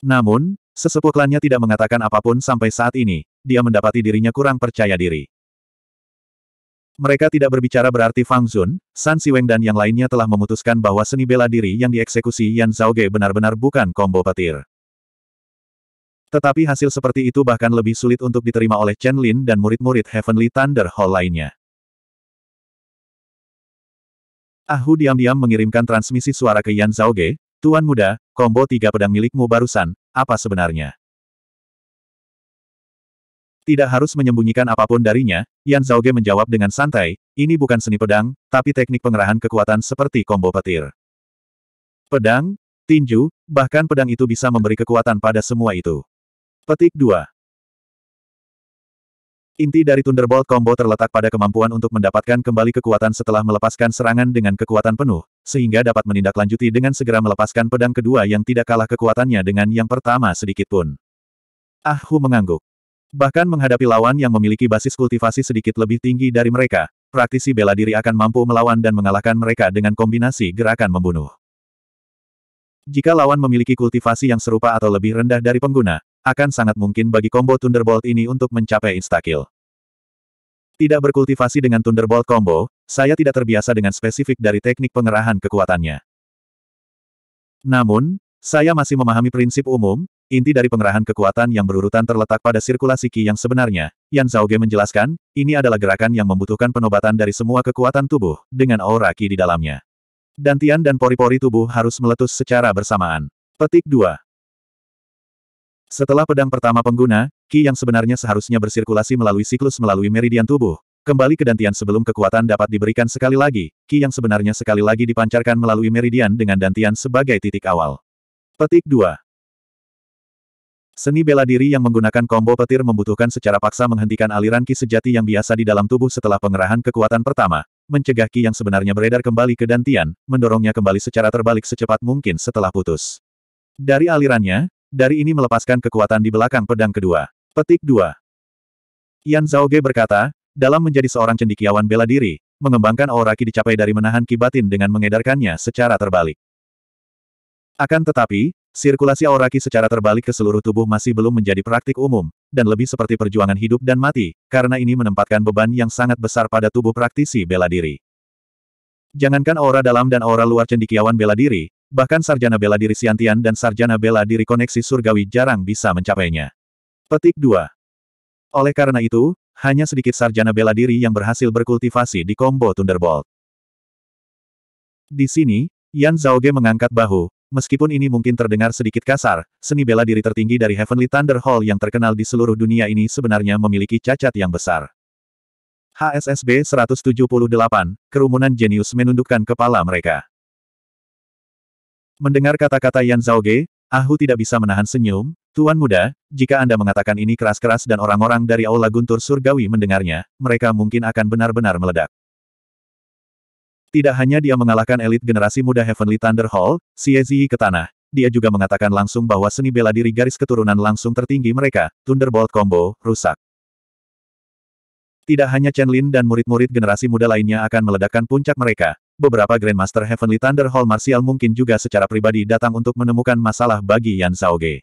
Namun, sesepuh klannya tidak mengatakan apapun sampai saat ini, dia mendapati dirinya kurang percaya diri. Mereka tidak berbicara berarti Fang Zun, San Siweng dan yang lainnya telah memutuskan bahwa seni bela diri yang dieksekusi Yan Zhaoge benar-benar bukan kombo petir. Tetapi hasil seperti itu bahkan lebih sulit untuk diterima oleh Chen Lin dan murid-murid Heavenly Thunder Hall lainnya. Ahu ah diam-diam mengirimkan transmisi suara ke Yan Zhaoge, Tuan Muda, kombo tiga pedang milikmu barusan, apa sebenarnya? Tidak harus menyembunyikan apapun darinya, Yan Zhaoge menjawab dengan santai, ini bukan seni pedang, tapi teknik pengerahan kekuatan seperti kombo petir. Pedang, tinju, bahkan pedang itu bisa memberi kekuatan pada semua itu. Petik 2. Inti dari Thunderbolt Combo terletak pada kemampuan untuk mendapatkan kembali kekuatan setelah melepaskan serangan dengan kekuatan penuh, sehingga dapat menindaklanjuti dengan segera melepaskan pedang kedua yang tidak kalah kekuatannya dengan yang pertama sedikitpun. Ah Hu mengangguk. Bahkan menghadapi lawan yang memiliki basis kultivasi sedikit lebih tinggi dari mereka, praktisi bela diri akan mampu melawan dan mengalahkan mereka dengan kombinasi gerakan membunuh. Jika lawan memiliki kultivasi yang serupa atau lebih rendah dari pengguna, akan sangat mungkin bagi combo Thunderbolt ini untuk mencapai instakill. Tidak berkultivasi dengan Thunderbolt combo, saya tidak terbiasa dengan spesifik dari teknik pengerahan kekuatannya. Namun, saya masih memahami prinsip umum, Inti dari pengerahan kekuatan yang berurutan terletak pada sirkulasi Qi yang sebenarnya. Yan Zhao Ge menjelaskan, ini adalah gerakan yang membutuhkan penobatan dari semua kekuatan tubuh, dengan aura Qi di dalamnya. Dantian dan pori-pori tubuh harus meletus secara bersamaan. Petik 2. Setelah pedang pertama pengguna, Qi yang sebenarnya seharusnya bersirkulasi melalui siklus melalui meridian tubuh. Kembali ke dantian sebelum kekuatan dapat diberikan sekali lagi, Qi yang sebenarnya sekali lagi dipancarkan melalui meridian dengan dantian sebagai titik awal. Petik 2. Seni bela diri yang menggunakan combo petir membutuhkan secara paksa menghentikan aliran ki sejati yang biasa di dalam tubuh setelah pengerahan kekuatan pertama, mencegah ki yang sebenarnya beredar kembali ke dantian, mendorongnya kembali secara terbalik secepat mungkin setelah putus. Dari alirannya, dari ini melepaskan kekuatan di belakang pedang kedua. Petik 2. Yan Zhaoge berkata, dalam menjadi seorang cendikiawan bela diri, mengembangkan aura ki dicapai dari menahan ki batin dengan mengedarkannya secara terbalik. Akan tetapi, Sirkulasi auraki secara terbalik ke seluruh tubuh masih belum menjadi praktik umum, dan lebih seperti perjuangan hidup dan mati, karena ini menempatkan beban yang sangat besar pada tubuh praktisi bela diri. Jangankan aura dalam dan aura luar cendikiawan bela diri, bahkan sarjana bela diri Siantian dan sarjana bela diri koneksi surgawi jarang bisa mencapainya. Petik 2. Oleh karena itu, hanya sedikit sarjana bela diri yang berhasil berkultivasi di combo Thunderbolt. Di sini, Yan Zhaoge mengangkat bahu, Meskipun ini mungkin terdengar sedikit kasar, seni bela diri tertinggi dari Heavenly Thunder Hall yang terkenal di seluruh dunia ini sebenarnya memiliki cacat yang besar. HSSB 178, kerumunan jenius menundukkan kepala mereka. Mendengar kata-kata Yan Zhao Zhaoge, Ahu tidak bisa menahan senyum, Tuan Muda, jika Anda mengatakan ini keras-keras dan orang-orang dari Aula Guntur Surgawi mendengarnya, mereka mungkin akan benar-benar meledak. Tidak hanya dia mengalahkan elit generasi muda Heavenly Thunder Hall, Xie Ziyi ke tanah, dia juga mengatakan langsung bahwa seni bela diri garis keturunan langsung tertinggi mereka, Thunderbolt Combo, rusak. Tidak hanya Chen Lin dan murid-murid generasi muda lainnya akan meledakkan puncak mereka, beberapa Grandmaster Heavenly Thunder Hall Martial mungkin juga secara pribadi datang untuk menemukan masalah bagi Yan Zhaoge.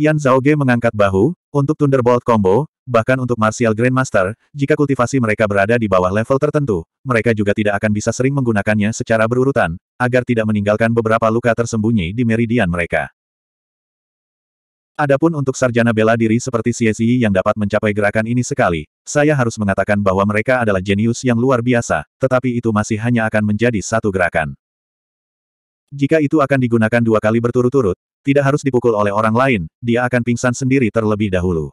Yan Zhaoge mengangkat bahu, untuk Thunderbolt Combo, Bahkan untuk Martial Grandmaster, jika kultivasi mereka berada di bawah level tertentu, mereka juga tidak akan bisa sering menggunakannya secara berurutan, agar tidak meninggalkan beberapa luka tersembunyi di meridian mereka. Adapun untuk sarjana bela diri seperti CSI yang dapat mencapai gerakan ini sekali, saya harus mengatakan bahwa mereka adalah jenius yang luar biasa, tetapi itu masih hanya akan menjadi satu gerakan. Jika itu akan digunakan dua kali berturut-turut, tidak harus dipukul oleh orang lain, dia akan pingsan sendiri terlebih dahulu.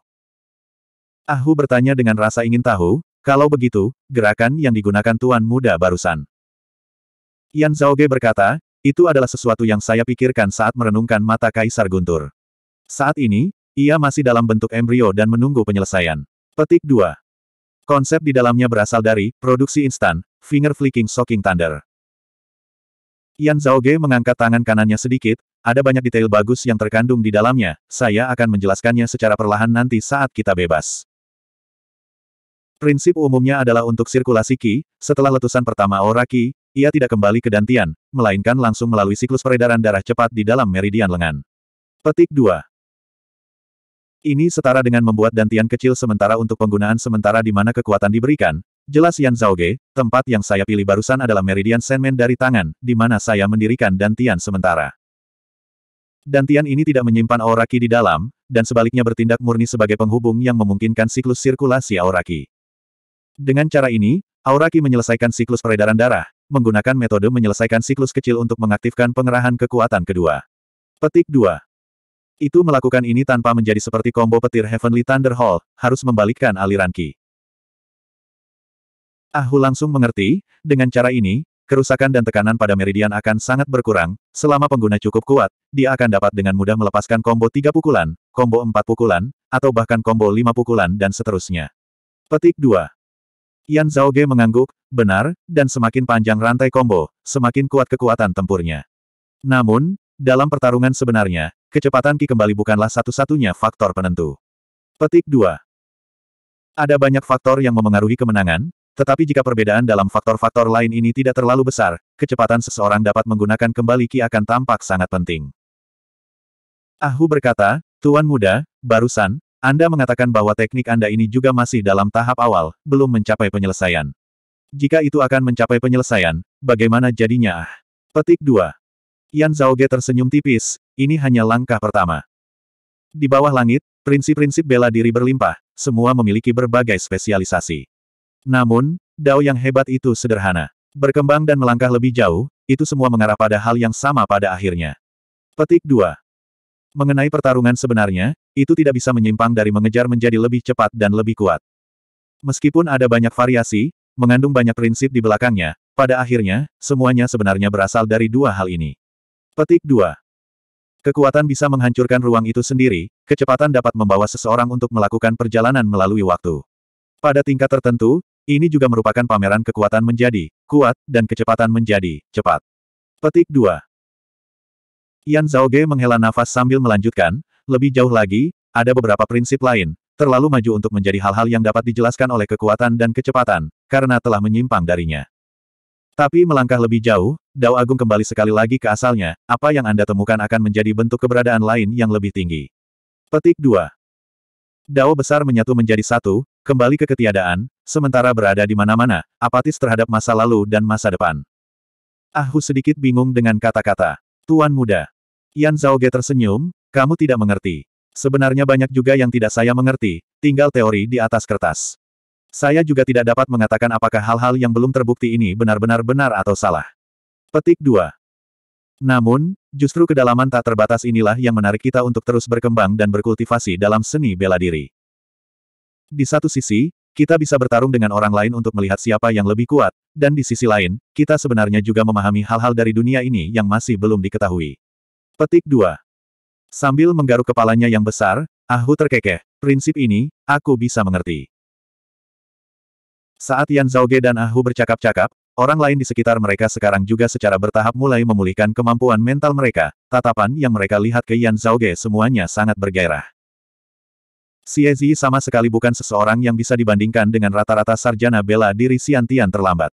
Ahu bertanya dengan rasa ingin tahu, kalau begitu, gerakan yang digunakan Tuan Muda barusan. Yan Zhaoge berkata, itu adalah sesuatu yang saya pikirkan saat merenungkan mata Kaisar Guntur. Saat ini, ia masih dalam bentuk embrio dan menunggu penyelesaian. Petik 2. Konsep di dalamnya berasal dari produksi instan, finger flicking shocking thunder. Yan Zhaoge mengangkat tangan kanannya sedikit, ada banyak detail bagus yang terkandung di dalamnya, saya akan menjelaskannya secara perlahan nanti saat kita bebas. Prinsip umumnya adalah untuk sirkulasi Qi, setelah letusan pertama aura Qi, ia tidak kembali ke dantian, melainkan langsung melalui siklus peredaran darah cepat di dalam meridian lengan. Petik 2. Ini setara dengan membuat dantian kecil sementara untuk penggunaan sementara di mana kekuatan diberikan, Jelas Yan Zhaoge, tempat yang saya pilih barusan adalah Meridian Senmen dari tangan, di mana saya mendirikan Dantian sementara. Dantian ini tidak menyimpan aura ki di dalam, dan sebaliknya bertindak murni sebagai penghubung yang memungkinkan siklus sirkulasi aura ki. Dengan cara ini, Auraki menyelesaikan siklus peredaran darah, menggunakan metode menyelesaikan siklus kecil untuk mengaktifkan pengerahan kekuatan kedua. Petik 2. Itu melakukan ini tanpa menjadi seperti combo petir Heavenly Thunder Hall, harus membalikkan aliran Ki. Ahu langsung mengerti, dengan cara ini, kerusakan dan tekanan pada meridian akan sangat berkurang, selama pengguna cukup kuat, dia akan dapat dengan mudah melepaskan combo tiga pukulan, combo empat pukulan, atau bahkan combo lima pukulan dan seterusnya. Petik 2. Yan Zhaoge mengangguk, benar, dan semakin panjang rantai kombo, semakin kuat kekuatan tempurnya. Namun, dalam pertarungan sebenarnya, kecepatan Ki kembali bukanlah satu-satunya faktor penentu. Petik 2. Ada banyak faktor yang memengaruhi kemenangan, tetapi jika perbedaan dalam faktor-faktor lain ini tidak terlalu besar, kecepatan seseorang dapat menggunakan kembali Ki akan tampak sangat penting. Ahu berkata, Tuan muda, barusan, anda mengatakan bahwa teknik Anda ini juga masih dalam tahap awal, belum mencapai penyelesaian. Jika itu akan mencapai penyelesaian, bagaimana jadinya? Ah. Petik 2. Yan Zhaoge tersenyum tipis, ini hanya langkah pertama. Di bawah langit, prinsip-prinsip bela diri berlimpah, semua memiliki berbagai spesialisasi. Namun, Dao yang hebat itu sederhana. Berkembang dan melangkah lebih jauh, itu semua mengarah pada hal yang sama pada akhirnya. Petik 2. Mengenai pertarungan sebenarnya, itu tidak bisa menyimpang dari mengejar menjadi lebih cepat dan lebih kuat. Meskipun ada banyak variasi, mengandung banyak prinsip di belakangnya, pada akhirnya, semuanya sebenarnya berasal dari dua hal ini. Petik 2. Kekuatan bisa menghancurkan ruang itu sendiri, kecepatan dapat membawa seseorang untuk melakukan perjalanan melalui waktu. Pada tingkat tertentu, ini juga merupakan pameran kekuatan menjadi kuat, dan kecepatan menjadi cepat. Petik 2. Yan Zhaoge menghela nafas sambil melanjutkan, lebih jauh lagi, ada beberapa prinsip lain, terlalu maju untuk menjadi hal-hal yang dapat dijelaskan oleh kekuatan dan kecepatan, karena telah menyimpang darinya. Tapi melangkah lebih jauh, Dao Agung kembali sekali lagi ke asalnya, apa yang Anda temukan akan menjadi bentuk keberadaan lain yang lebih tinggi. Petik 2. Dao besar menyatu menjadi satu, kembali ke ketiadaan, sementara berada di mana-mana, apatis terhadap masa lalu dan masa depan. Ahu sedikit bingung dengan kata-kata. Tuan muda. Yan Zhao Ge tersenyum, kamu tidak mengerti. Sebenarnya banyak juga yang tidak saya mengerti, tinggal teori di atas kertas. Saya juga tidak dapat mengatakan apakah hal-hal yang belum terbukti ini benar-benar benar atau salah. Petik 2. Namun, justru kedalaman tak terbatas inilah yang menarik kita untuk terus berkembang dan berkultivasi dalam seni bela diri. Di satu sisi, kita bisa bertarung dengan orang lain untuk melihat siapa yang lebih kuat, dan di sisi lain, kita sebenarnya juga memahami hal-hal dari dunia ini yang masih belum diketahui. Petik 2. Sambil menggaruk kepalanya yang besar, Ahu terkekeh. Prinsip ini, aku bisa mengerti. Saat Yan Zhaoge dan Ahu bercakap-cakap, orang lain di sekitar mereka sekarang juga secara bertahap mulai memulihkan kemampuan mental mereka. Tatapan yang mereka lihat ke Yan Zhaoge semuanya sangat bergairah. Xie Zi sama sekali bukan seseorang yang bisa dibandingkan dengan rata-rata sarjana bela diri siantian terlambat.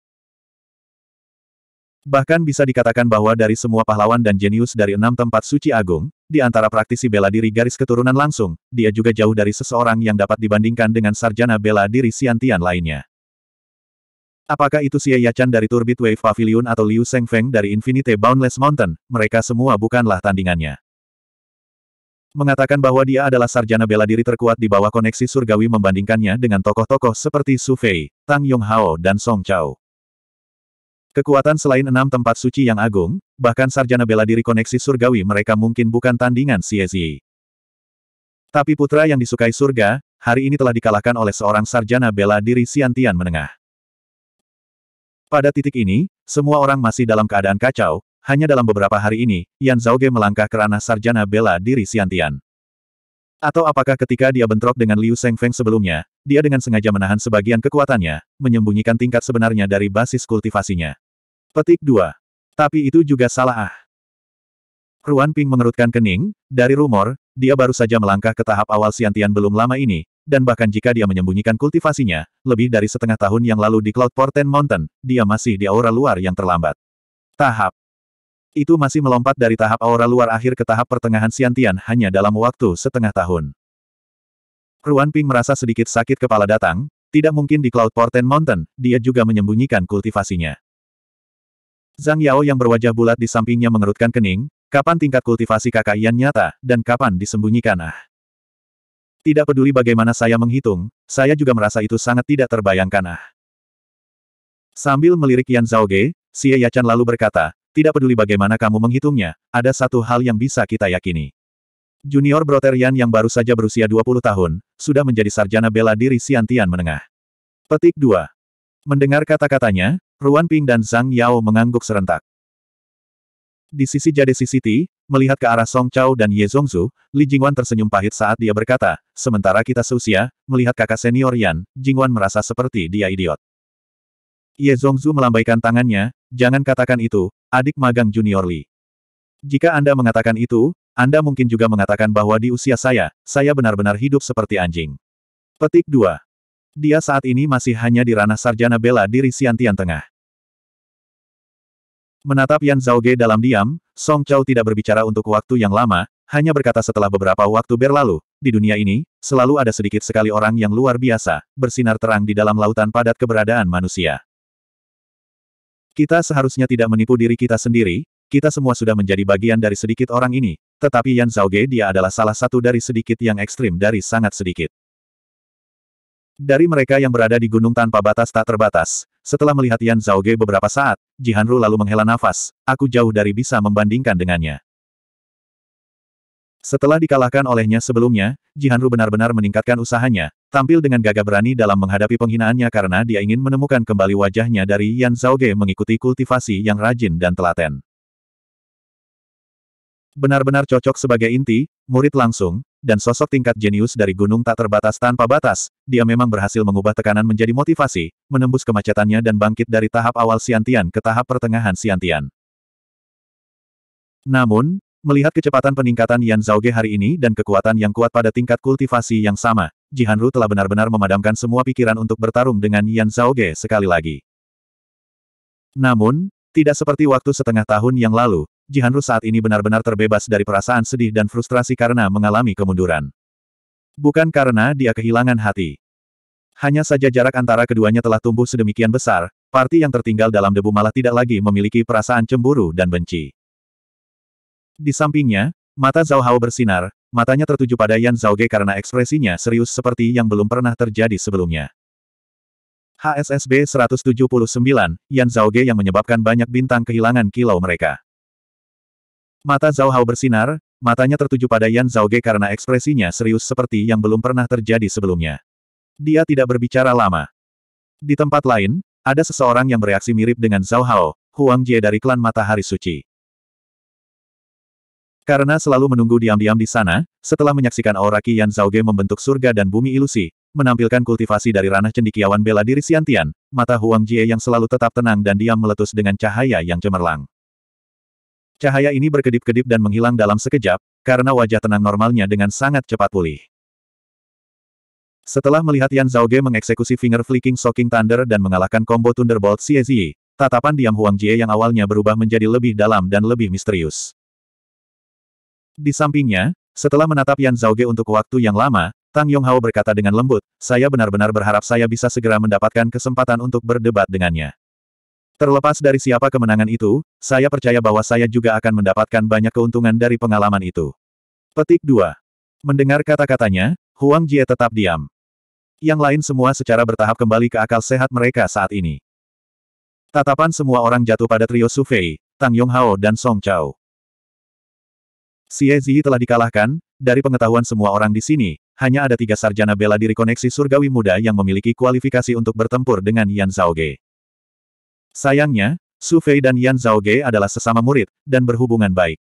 Bahkan bisa dikatakan bahwa dari semua pahlawan dan jenius dari enam tempat suci agung, di antara praktisi bela diri garis keturunan langsung, dia juga jauh dari seseorang yang dapat dibandingkan dengan sarjana bela diri siantian lainnya. Apakah itu Xie Yachan dari Turbit Wave Pavilion atau Liu Shengfeng dari Infinite Boundless Mountain, mereka semua bukanlah tandingannya. Mengatakan bahwa dia adalah sarjana bela diri terkuat di bawah koneksi surgawi membandingkannya dengan tokoh-tokoh seperti Su Fei, Tang Yong Hao dan Song Chao. Kekuatan selain enam tempat suci yang agung, bahkan sarjana bela diri koneksi surgawi mereka mungkin bukan tandingan CSI. Tapi putra yang disukai surga, hari ini telah dikalahkan oleh seorang sarjana bela diri siantian menengah. Pada titik ini, semua orang masih dalam keadaan kacau, hanya dalam beberapa hari ini, Yan Zhaoge melangkah ke ranah sarjana bela diri siantian. Atau apakah ketika dia bentrok dengan Liu Shengfeng sebelumnya, dia dengan sengaja menahan sebagian kekuatannya, menyembunyikan tingkat sebenarnya dari basis kultivasinya. Petik 2. Tapi itu juga salah ah. Ruan Ping mengerutkan kening, dari rumor, dia baru saja melangkah ke tahap awal Siantian belum lama ini, dan bahkan jika dia menyembunyikan kultivasinya, lebih dari setengah tahun yang lalu di Cloud Porten Mountain, dia masih di aura luar yang terlambat. Tahap itu masih melompat dari tahap aura luar akhir ke tahap pertengahan Siantian hanya dalam waktu setengah tahun. Ruan Ping merasa sedikit sakit kepala datang, tidak mungkin di Cloud Porten Mountain, dia juga menyembunyikan kultivasinya. Zhang Yao yang berwajah bulat di sampingnya mengerutkan kening, kapan tingkat kultivasi kakak Yan nyata, dan kapan disembunyikan ah. Tidak peduli bagaimana saya menghitung, saya juga merasa itu sangat tidak terbayangkan ah. Sambil melirik Yan Zhao Ge, Xie Yachan lalu berkata, tidak peduli bagaimana kamu menghitungnya, ada satu hal yang bisa kita yakini. Junior Broter Yan yang baru saja berusia 20 tahun, sudah menjadi sarjana bela diri Siantian Menengah. Petik 2. Mendengar kata-katanya, Ruan Ping dan Zhang Yao mengangguk serentak. Di sisi Jade CCTV, melihat ke arah Song Chao dan Ye Zongzu, Li Jingwan tersenyum pahit saat dia berkata, sementara kita seusia, melihat kakak senior Yan, Jingwan merasa seperti dia idiot. Ye Zongzu melambaikan tangannya, jangan katakan itu, adik magang junior Li. Jika Anda mengatakan itu, Anda mungkin juga mengatakan bahwa di usia saya, saya benar-benar hidup seperti anjing. Petik 2. Dia saat ini masih hanya di ranah sarjana bela diri Siantian Tengah. Menatap Yan Ge dalam diam, Song Chao tidak berbicara untuk waktu yang lama, hanya berkata setelah beberapa waktu berlalu, di dunia ini, selalu ada sedikit sekali orang yang luar biasa, bersinar terang di dalam lautan padat keberadaan manusia. Kita seharusnya tidak menipu diri kita sendiri, kita semua sudah menjadi bagian dari sedikit orang ini, tetapi Yan Ge dia adalah salah satu dari sedikit yang ekstrim dari sangat sedikit. Dari mereka yang berada di gunung tanpa batas tak terbatas, setelah melihat Yan Ge beberapa saat, Jihan Ru lalu menghela nafas, aku jauh dari bisa membandingkan dengannya. Setelah dikalahkan olehnya sebelumnya, Jihan Ru benar-benar meningkatkan usahanya, tampil dengan gagah berani dalam menghadapi penghinaannya karena dia ingin menemukan kembali wajahnya dari Yan Ge mengikuti kultivasi yang rajin dan telaten. Benar-benar cocok sebagai inti, murid langsung, dan sosok tingkat jenius dari gunung tak terbatas tanpa batas, dia memang berhasil mengubah tekanan menjadi motivasi, menembus kemacetannya dan bangkit dari tahap awal Siantian ke tahap pertengahan Siantian. Namun, melihat kecepatan peningkatan Yan Zhaoge hari ini dan kekuatan yang kuat pada tingkat kultivasi yang sama, Jihan Jihanru telah benar-benar memadamkan semua pikiran untuk bertarung dengan Yan Zhaoge sekali lagi. Namun, tidak seperti waktu setengah tahun yang lalu, Jihanru saat ini benar-benar terbebas dari perasaan sedih dan frustrasi karena mengalami kemunduran. Bukan karena dia kehilangan hati. Hanya saja jarak antara keduanya telah tumbuh sedemikian besar, parti yang tertinggal dalam debu malah tidak lagi memiliki perasaan cemburu dan benci. Di sampingnya, mata Zhao Hao bersinar, matanya tertuju pada Yan Zhao Ge karena ekspresinya serius seperti yang belum pernah terjadi sebelumnya. HSSB 179, Yan Zhaoge yang menyebabkan banyak bintang kehilangan kilau mereka. Mata Zhao Hao bersinar, matanya tertuju pada Yan Zhao Ge karena ekspresinya serius seperti yang belum pernah terjadi sebelumnya. Dia tidak berbicara lama. Di tempat lain, ada seseorang yang bereaksi mirip dengan Zhao Hao, Huang Jie dari klan Matahari Suci. Karena selalu menunggu diam-diam di sana, setelah menyaksikan aura Zhao Ge membentuk surga dan bumi ilusi, menampilkan kultivasi dari ranah cendikiawan bela diri Siantian, mata Huang Jie yang selalu tetap tenang dan diam meletus dengan cahaya yang cemerlang. Cahaya ini berkedip-kedip dan menghilang dalam sekejap, karena wajah tenang normalnya dengan sangat cepat pulih. Setelah melihat Yan Zhaoge mengeksekusi finger flicking shocking thunder dan mengalahkan combo Thunderbolt Xie Ziyi, tatapan diam Huang Jie yang awalnya berubah menjadi lebih dalam dan lebih misterius. Di sampingnya, setelah menatap Yan Ge untuk waktu yang lama, Tang Yonghao berkata dengan lembut, saya benar-benar berharap saya bisa segera mendapatkan kesempatan untuk berdebat dengannya. Terlepas dari siapa kemenangan itu, saya percaya bahwa saya juga akan mendapatkan banyak keuntungan dari pengalaman itu. Petik 2. Mendengar kata-katanya, Huang Jie tetap diam. Yang lain semua secara bertahap kembali ke akal sehat mereka saat ini. Tatapan semua orang jatuh pada trio Su Fei, Tang Hao, dan Song Chao. Xie Ziyi telah dikalahkan, dari pengetahuan semua orang di sini, hanya ada tiga sarjana bela diri koneksi surgawi muda yang memiliki kualifikasi untuk bertempur dengan Yan Zhaoge. Sayangnya, Su Fei dan Yan Zhao Ge adalah sesama murid, dan berhubungan baik.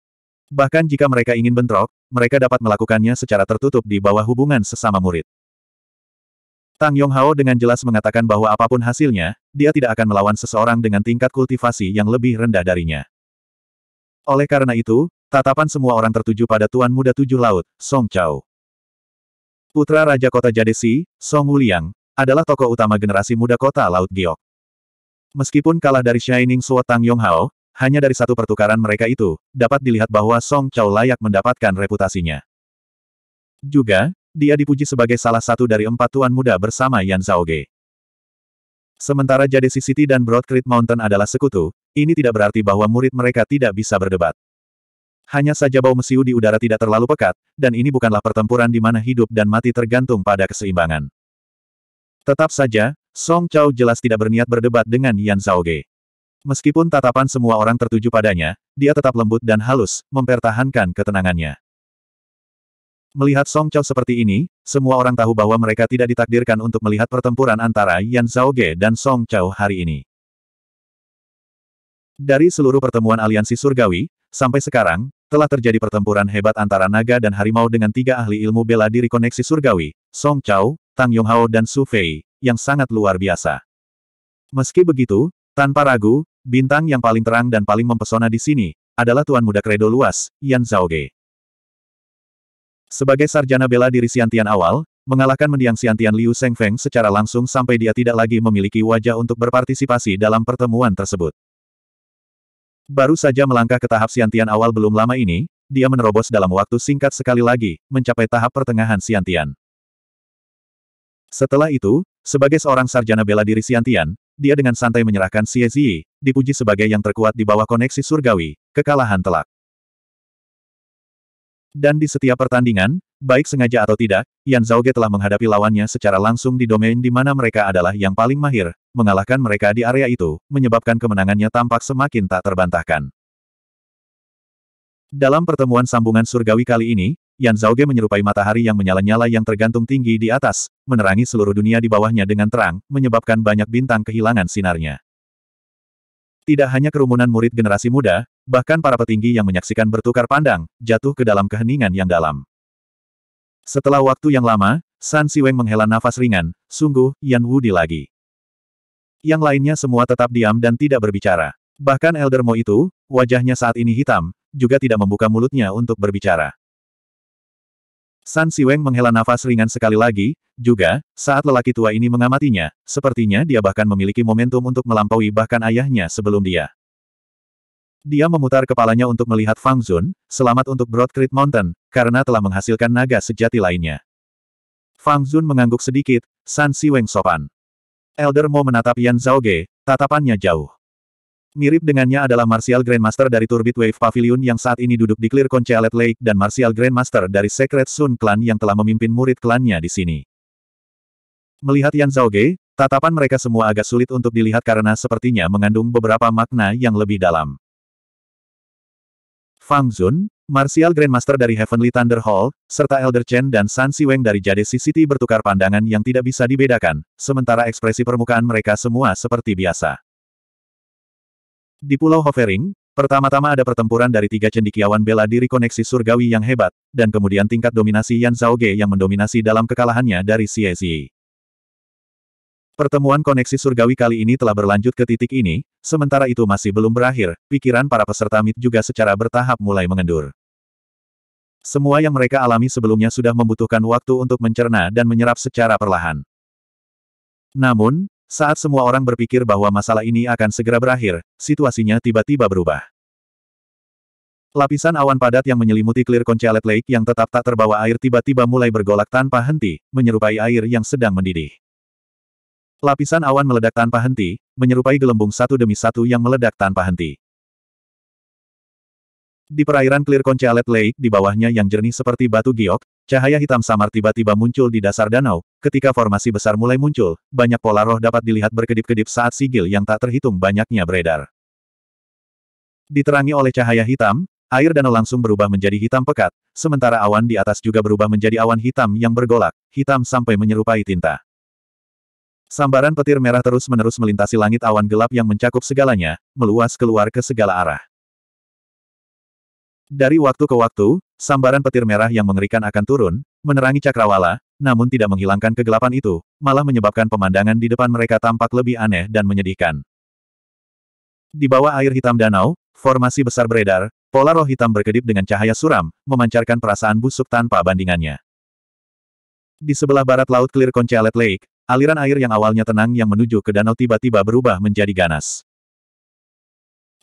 Bahkan jika mereka ingin bentrok, mereka dapat melakukannya secara tertutup di bawah hubungan sesama murid. Tang Yonghao dengan jelas mengatakan bahwa apapun hasilnya, dia tidak akan melawan seseorang dengan tingkat kultivasi yang lebih rendah darinya. Oleh karena itu, tatapan semua orang tertuju pada Tuan Muda Tujuh Laut, Song Chao. Putra Raja Kota Jadesi, Song Wuliang, adalah tokoh utama generasi muda kota Laut Giok. Meskipun kalah dari Shining Sword Tang Hao, hanya dari satu pertukaran mereka itu, dapat dilihat bahwa Song Chao layak mendapatkan reputasinya. Juga, dia dipuji sebagai salah satu dari empat tuan muda bersama Yan Zhaoge. Sementara Jade City dan Broad Creek Mountain adalah sekutu, ini tidak berarti bahwa murid mereka tidak bisa berdebat. Hanya saja bau mesiu di udara tidak terlalu pekat, dan ini bukanlah pertempuran di mana hidup dan mati tergantung pada keseimbangan. Tetap saja, Song Chao jelas tidak berniat berdebat dengan Yan Zhao Ge. Meskipun tatapan semua orang tertuju padanya, dia tetap lembut dan halus, mempertahankan ketenangannya. Melihat Song Chao seperti ini, semua orang tahu bahwa mereka tidak ditakdirkan untuk melihat pertempuran antara Yan Zhao Ge dan Song Chao hari ini. Dari seluruh pertemuan aliansi surgawi, sampai sekarang, telah terjadi pertempuran hebat antara naga dan harimau dengan tiga ahli ilmu bela diri koneksi surgawi, Song Chao, Tang Yonghao dan Su Fei, yang sangat luar biasa. Meski begitu, tanpa ragu, bintang yang paling terang dan paling mempesona di sini, adalah Tuan Muda Kredo Luas, Yan Zhaoge. Sebagai sarjana bela diri siantian awal, mengalahkan mendiang siantian Liu Feng secara langsung sampai dia tidak lagi memiliki wajah untuk berpartisipasi dalam pertemuan tersebut. Baru saja melangkah ke tahap siantian awal belum lama ini, dia menerobos dalam waktu singkat sekali lagi, mencapai tahap pertengahan siantian. Setelah itu, sebagai seorang sarjana bela diri Siantian, dia dengan santai menyerahkan Xie Ziyi, dipuji sebagai yang terkuat di bawah koneksi surgawi, kekalahan telak. Dan di setiap pertandingan, baik sengaja atau tidak, Yan Zhaoge telah menghadapi lawannya secara langsung di domain di mana mereka adalah yang paling mahir, mengalahkan mereka di area itu, menyebabkan kemenangannya tampak semakin tak terbantahkan. Dalam pertemuan sambungan surgawi kali ini, Yan Zhaoge menyerupai matahari yang menyala-nyala yang tergantung tinggi di atas, menerangi seluruh dunia di bawahnya dengan terang, menyebabkan banyak bintang kehilangan sinarnya. Tidak hanya kerumunan murid generasi muda, bahkan para petinggi yang menyaksikan bertukar pandang, jatuh ke dalam keheningan yang dalam. Setelah waktu yang lama, San Siweng menghela nafas ringan, sungguh, Yan Wu di lagi. Yang lainnya semua tetap diam dan tidak berbicara. Bahkan Elder Mo itu, wajahnya saat ini hitam, juga tidak membuka mulutnya untuk berbicara. San Siweng menghela nafas ringan sekali lagi, juga, saat lelaki tua ini mengamatinya, sepertinya dia bahkan memiliki momentum untuk melampaui bahkan ayahnya sebelum dia. Dia memutar kepalanya untuk melihat Fang Zun, selamat untuk Broad Mountain, karena telah menghasilkan naga sejati lainnya. Fang Zun mengangguk sedikit, San Siweng sopan. Elder Mo menatap Yan Zhao Ge. tatapannya jauh. Mirip dengannya adalah Martial Grandmaster dari Turbid Wave Pavilion yang saat ini duduk di Clear Conchalet Lake dan Martial Grandmaster dari Secret Sun Clan yang telah memimpin murid klannya di sini. Melihat Yan Zhaoge, tatapan mereka semua agak sulit untuk dilihat karena sepertinya mengandung beberapa makna yang lebih dalam. Fang Zun, Martial Grandmaster dari Heavenly Thunder Hall, serta Elder Chen dan San Siweng dari Jade City bertukar pandangan yang tidak bisa dibedakan, sementara ekspresi permukaan mereka semua seperti biasa. Di Pulau Hovering, pertama-tama ada pertempuran dari tiga cendikiawan bela diri koneksi surgawi yang hebat, dan kemudian tingkat dominasi Yan Zhaoge yang mendominasi dalam kekalahannya dari Xie Pertemuan koneksi surgawi kali ini telah berlanjut ke titik ini, sementara itu masih belum berakhir, pikiran para peserta MIT juga secara bertahap mulai mengendur. Semua yang mereka alami sebelumnya sudah membutuhkan waktu untuk mencerna dan menyerap secara perlahan. Namun, saat semua orang berpikir bahwa masalah ini akan segera berakhir, situasinya tiba-tiba berubah. Lapisan awan padat yang menyelimuti Clear Conchalet Lake yang tetap tak terbawa air tiba-tiba mulai bergolak tanpa henti, menyerupai air yang sedang mendidih. Lapisan awan meledak tanpa henti, menyerupai gelembung satu demi satu yang meledak tanpa henti. Di perairan Clear Conchalet Lake di bawahnya yang jernih seperti batu giok, Cahaya hitam samar tiba-tiba muncul di dasar danau, ketika formasi besar mulai muncul, banyak pola roh dapat dilihat berkedip-kedip saat sigil yang tak terhitung banyaknya beredar. Diterangi oleh cahaya hitam, air danau langsung berubah menjadi hitam pekat, sementara awan di atas juga berubah menjadi awan hitam yang bergolak, hitam sampai menyerupai tinta. Sambaran petir merah terus-menerus melintasi langit awan gelap yang mencakup segalanya, meluas keluar ke segala arah. Dari waktu ke waktu, Sambaran petir merah yang mengerikan akan turun, menerangi cakrawala, namun tidak menghilangkan kegelapan itu, malah menyebabkan pemandangan di depan mereka tampak lebih aneh dan menyedihkan. Di bawah air hitam danau, formasi besar beredar, pola roh hitam berkedip dengan cahaya suram, memancarkan perasaan busuk tanpa bandingannya. Di sebelah barat laut Clear Conchalet Lake, aliran air yang awalnya tenang yang menuju ke danau tiba-tiba berubah menjadi ganas.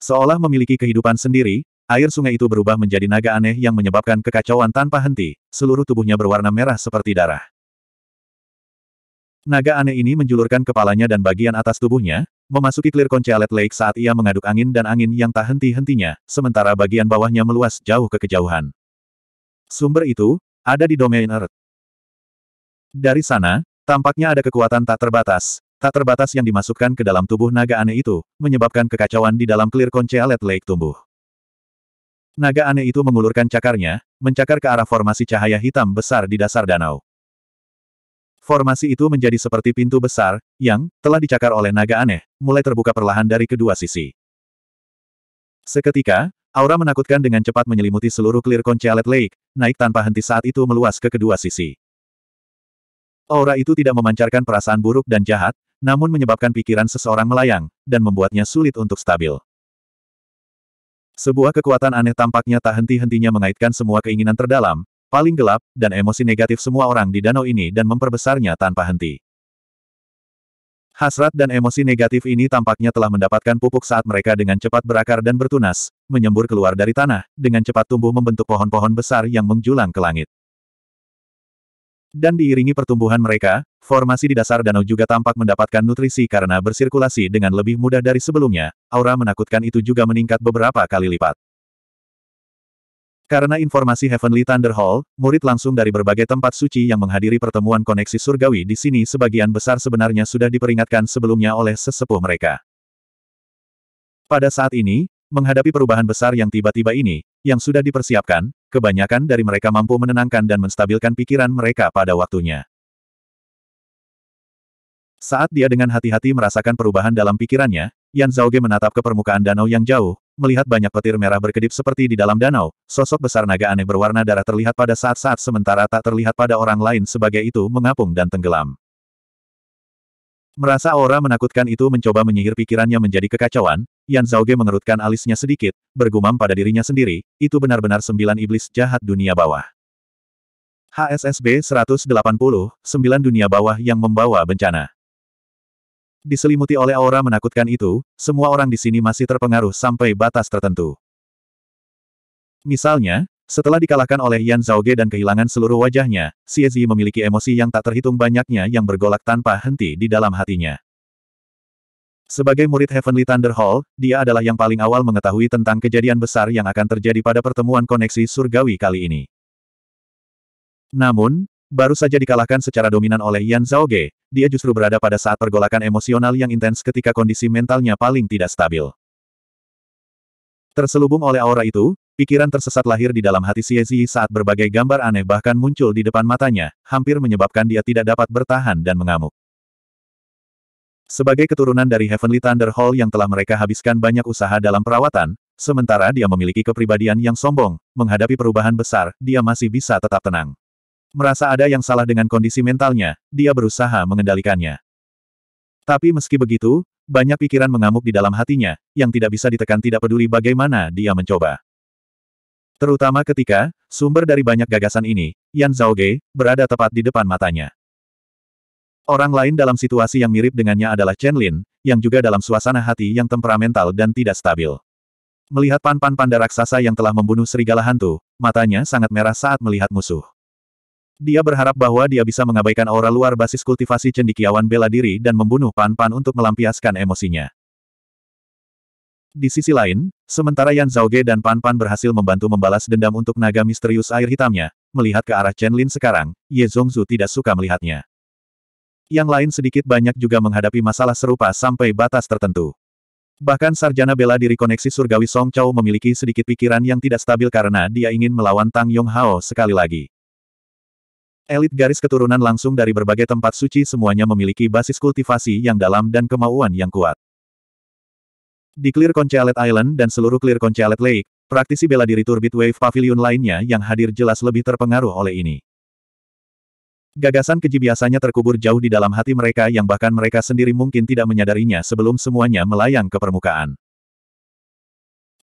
Seolah memiliki kehidupan sendiri, Air sungai itu berubah menjadi naga aneh yang menyebabkan kekacauan tanpa henti, seluruh tubuhnya berwarna merah seperti darah. Naga aneh ini menjulurkan kepalanya dan bagian atas tubuhnya, memasuki clear conchalet lake saat ia mengaduk angin dan angin yang tak henti-hentinya, sementara bagian bawahnya meluas jauh ke kejauhan. Sumber itu, ada di domain Earth. Dari sana, tampaknya ada kekuatan tak terbatas, tak terbatas yang dimasukkan ke dalam tubuh naga aneh itu, menyebabkan kekacauan di dalam clear conchalet lake tumbuh. Naga aneh itu mengulurkan cakarnya, mencakar ke arah formasi cahaya hitam besar di dasar danau. Formasi itu menjadi seperti pintu besar, yang, telah dicakar oleh naga aneh, mulai terbuka perlahan dari kedua sisi. Seketika, aura menakutkan dengan cepat menyelimuti seluruh clear Conchalet Lake, naik tanpa henti saat itu meluas ke kedua sisi. Aura itu tidak memancarkan perasaan buruk dan jahat, namun menyebabkan pikiran seseorang melayang, dan membuatnya sulit untuk stabil. Sebuah kekuatan aneh tampaknya tak henti-hentinya mengaitkan semua keinginan terdalam, paling gelap, dan emosi negatif semua orang di danau ini dan memperbesarnya tanpa henti. Hasrat dan emosi negatif ini tampaknya telah mendapatkan pupuk saat mereka dengan cepat berakar dan bertunas, menyembur keluar dari tanah, dengan cepat tumbuh membentuk pohon-pohon besar yang menjulang ke langit. Dan diiringi pertumbuhan mereka, formasi di dasar danau juga tampak mendapatkan nutrisi karena bersirkulasi dengan lebih mudah dari sebelumnya, aura menakutkan itu juga meningkat beberapa kali lipat. Karena informasi Heavenly Thunder Hall, murid langsung dari berbagai tempat suci yang menghadiri pertemuan koneksi surgawi di sini sebagian besar sebenarnya sudah diperingatkan sebelumnya oleh sesepuh mereka. Pada saat ini, Menghadapi perubahan besar yang tiba-tiba ini, yang sudah dipersiapkan, kebanyakan dari mereka mampu menenangkan dan menstabilkan pikiran mereka pada waktunya. Saat dia dengan hati-hati merasakan perubahan dalam pikirannya, Yan Zhaoge menatap ke permukaan danau yang jauh, melihat banyak petir merah berkedip seperti di dalam danau, sosok besar naga aneh berwarna darah terlihat pada saat-saat sementara tak terlihat pada orang lain sebagai itu mengapung dan tenggelam. Merasa aura menakutkan itu mencoba menyihir pikirannya menjadi kekacauan, Yan Zhaoge mengerutkan alisnya sedikit, bergumam pada dirinya sendiri, itu benar-benar sembilan iblis jahat dunia bawah. HSSB 180, sembilan dunia bawah yang membawa bencana. Diselimuti oleh aura menakutkan itu, semua orang di sini masih terpengaruh sampai batas tertentu. Misalnya, setelah dikalahkan oleh Yan Zhao Ge dan kehilangan seluruh wajahnya, Xie memiliki emosi yang tak terhitung banyaknya yang bergolak tanpa henti di dalam hatinya. Sebagai murid Heavenly Thunder Hall, dia adalah yang paling awal mengetahui tentang kejadian besar yang akan terjadi pada pertemuan koneksi surgawi kali ini. Namun, baru saja dikalahkan secara dominan oleh Yan Zhao Ge, dia justru berada pada saat pergolakan emosional yang intens ketika kondisi mentalnya paling tidak stabil. Terselubung oleh aura itu, Pikiran tersesat lahir di dalam hati Xie saat berbagai gambar aneh bahkan muncul di depan matanya, hampir menyebabkan dia tidak dapat bertahan dan mengamuk. Sebagai keturunan dari Heavenly Thunder Hall yang telah mereka habiskan banyak usaha dalam perawatan, sementara dia memiliki kepribadian yang sombong, menghadapi perubahan besar, dia masih bisa tetap tenang. Merasa ada yang salah dengan kondisi mentalnya, dia berusaha mengendalikannya. Tapi meski begitu, banyak pikiran mengamuk di dalam hatinya, yang tidak bisa ditekan tidak peduli bagaimana dia mencoba. Terutama ketika, sumber dari banyak gagasan ini, Yan Zhaoge, berada tepat di depan matanya. Orang lain dalam situasi yang mirip dengannya adalah Chen Lin, yang juga dalam suasana hati yang temperamental dan tidak stabil. Melihat pan-pan panda raksasa yang telah membunuh serigala hantu, matanya sangat merah saat melihat musuh. Dia berharap bahwa dia bisa mengabaikan aura luar basis kultivasi cendikiawan bela diri dan membunuh pan-pan untuk melampiaskan emosinya. Di sisi lain, sementara Yan Ge dan Pan Pan berhasil membantu membalas dendam untuk naga misterius air hitamnya, melihat ke arah Chen Lin sekarang, Ye Zongzu tidak suka melihatnya. Yang lain sedikit banyak juga menghadapi masalah serupa sampai batas tertentu. Bahkan sarjana bela diri koneksi surgawi Song Chao memiliki sedikit pikiran yang tidak stabil karena dia ingin melawan Tang Yong Hao sekali lagi. Elit garis keturunan langsung dari berbagai tempat suci semuanya memiliki basis kultivasi yang dalam dan kemauan yang kuat. Di Clear Conchalet Island dan seluruh Clear Conchalet Lake, praktisi bela diri Turbit Wave Pavilion lainnya yang hadir jelas lebih terpengaruh oleh ini. Gagasan keji biasanya terkubur jauh di dalam hati mereka yang bahkan mereka sendiri mungkin tidak menyadarinya sebelum semuanya melayang ke permukaan.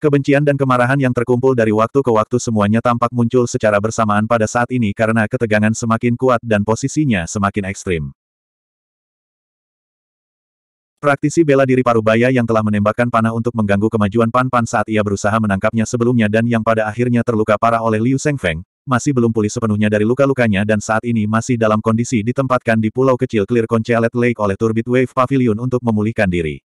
Kebencian dan kemarahan yang terkumpul dari waktu ke waktu semuanya tampak muncul secara bersamaan pada saat ini karena ketegangan semakin kuat dan posisinya semakin ekstrim. Praktisi bela diri Parubaya yang telah menembakkan panah untuk mengganggu kemajuan Pan-Pan saat ia berusaha menangkapnya sebelumnya dan yang pada akhirnya terluka parah oleh Liu Sengfeng, masih belum pulih sepenuhnya dari luka-lukanya dan saat ini masih dalam kondisi ditempatkan di pulau kecil Clear Conchalet Lake oleh Turbit Wave Pavilion untuk memulihkan diri.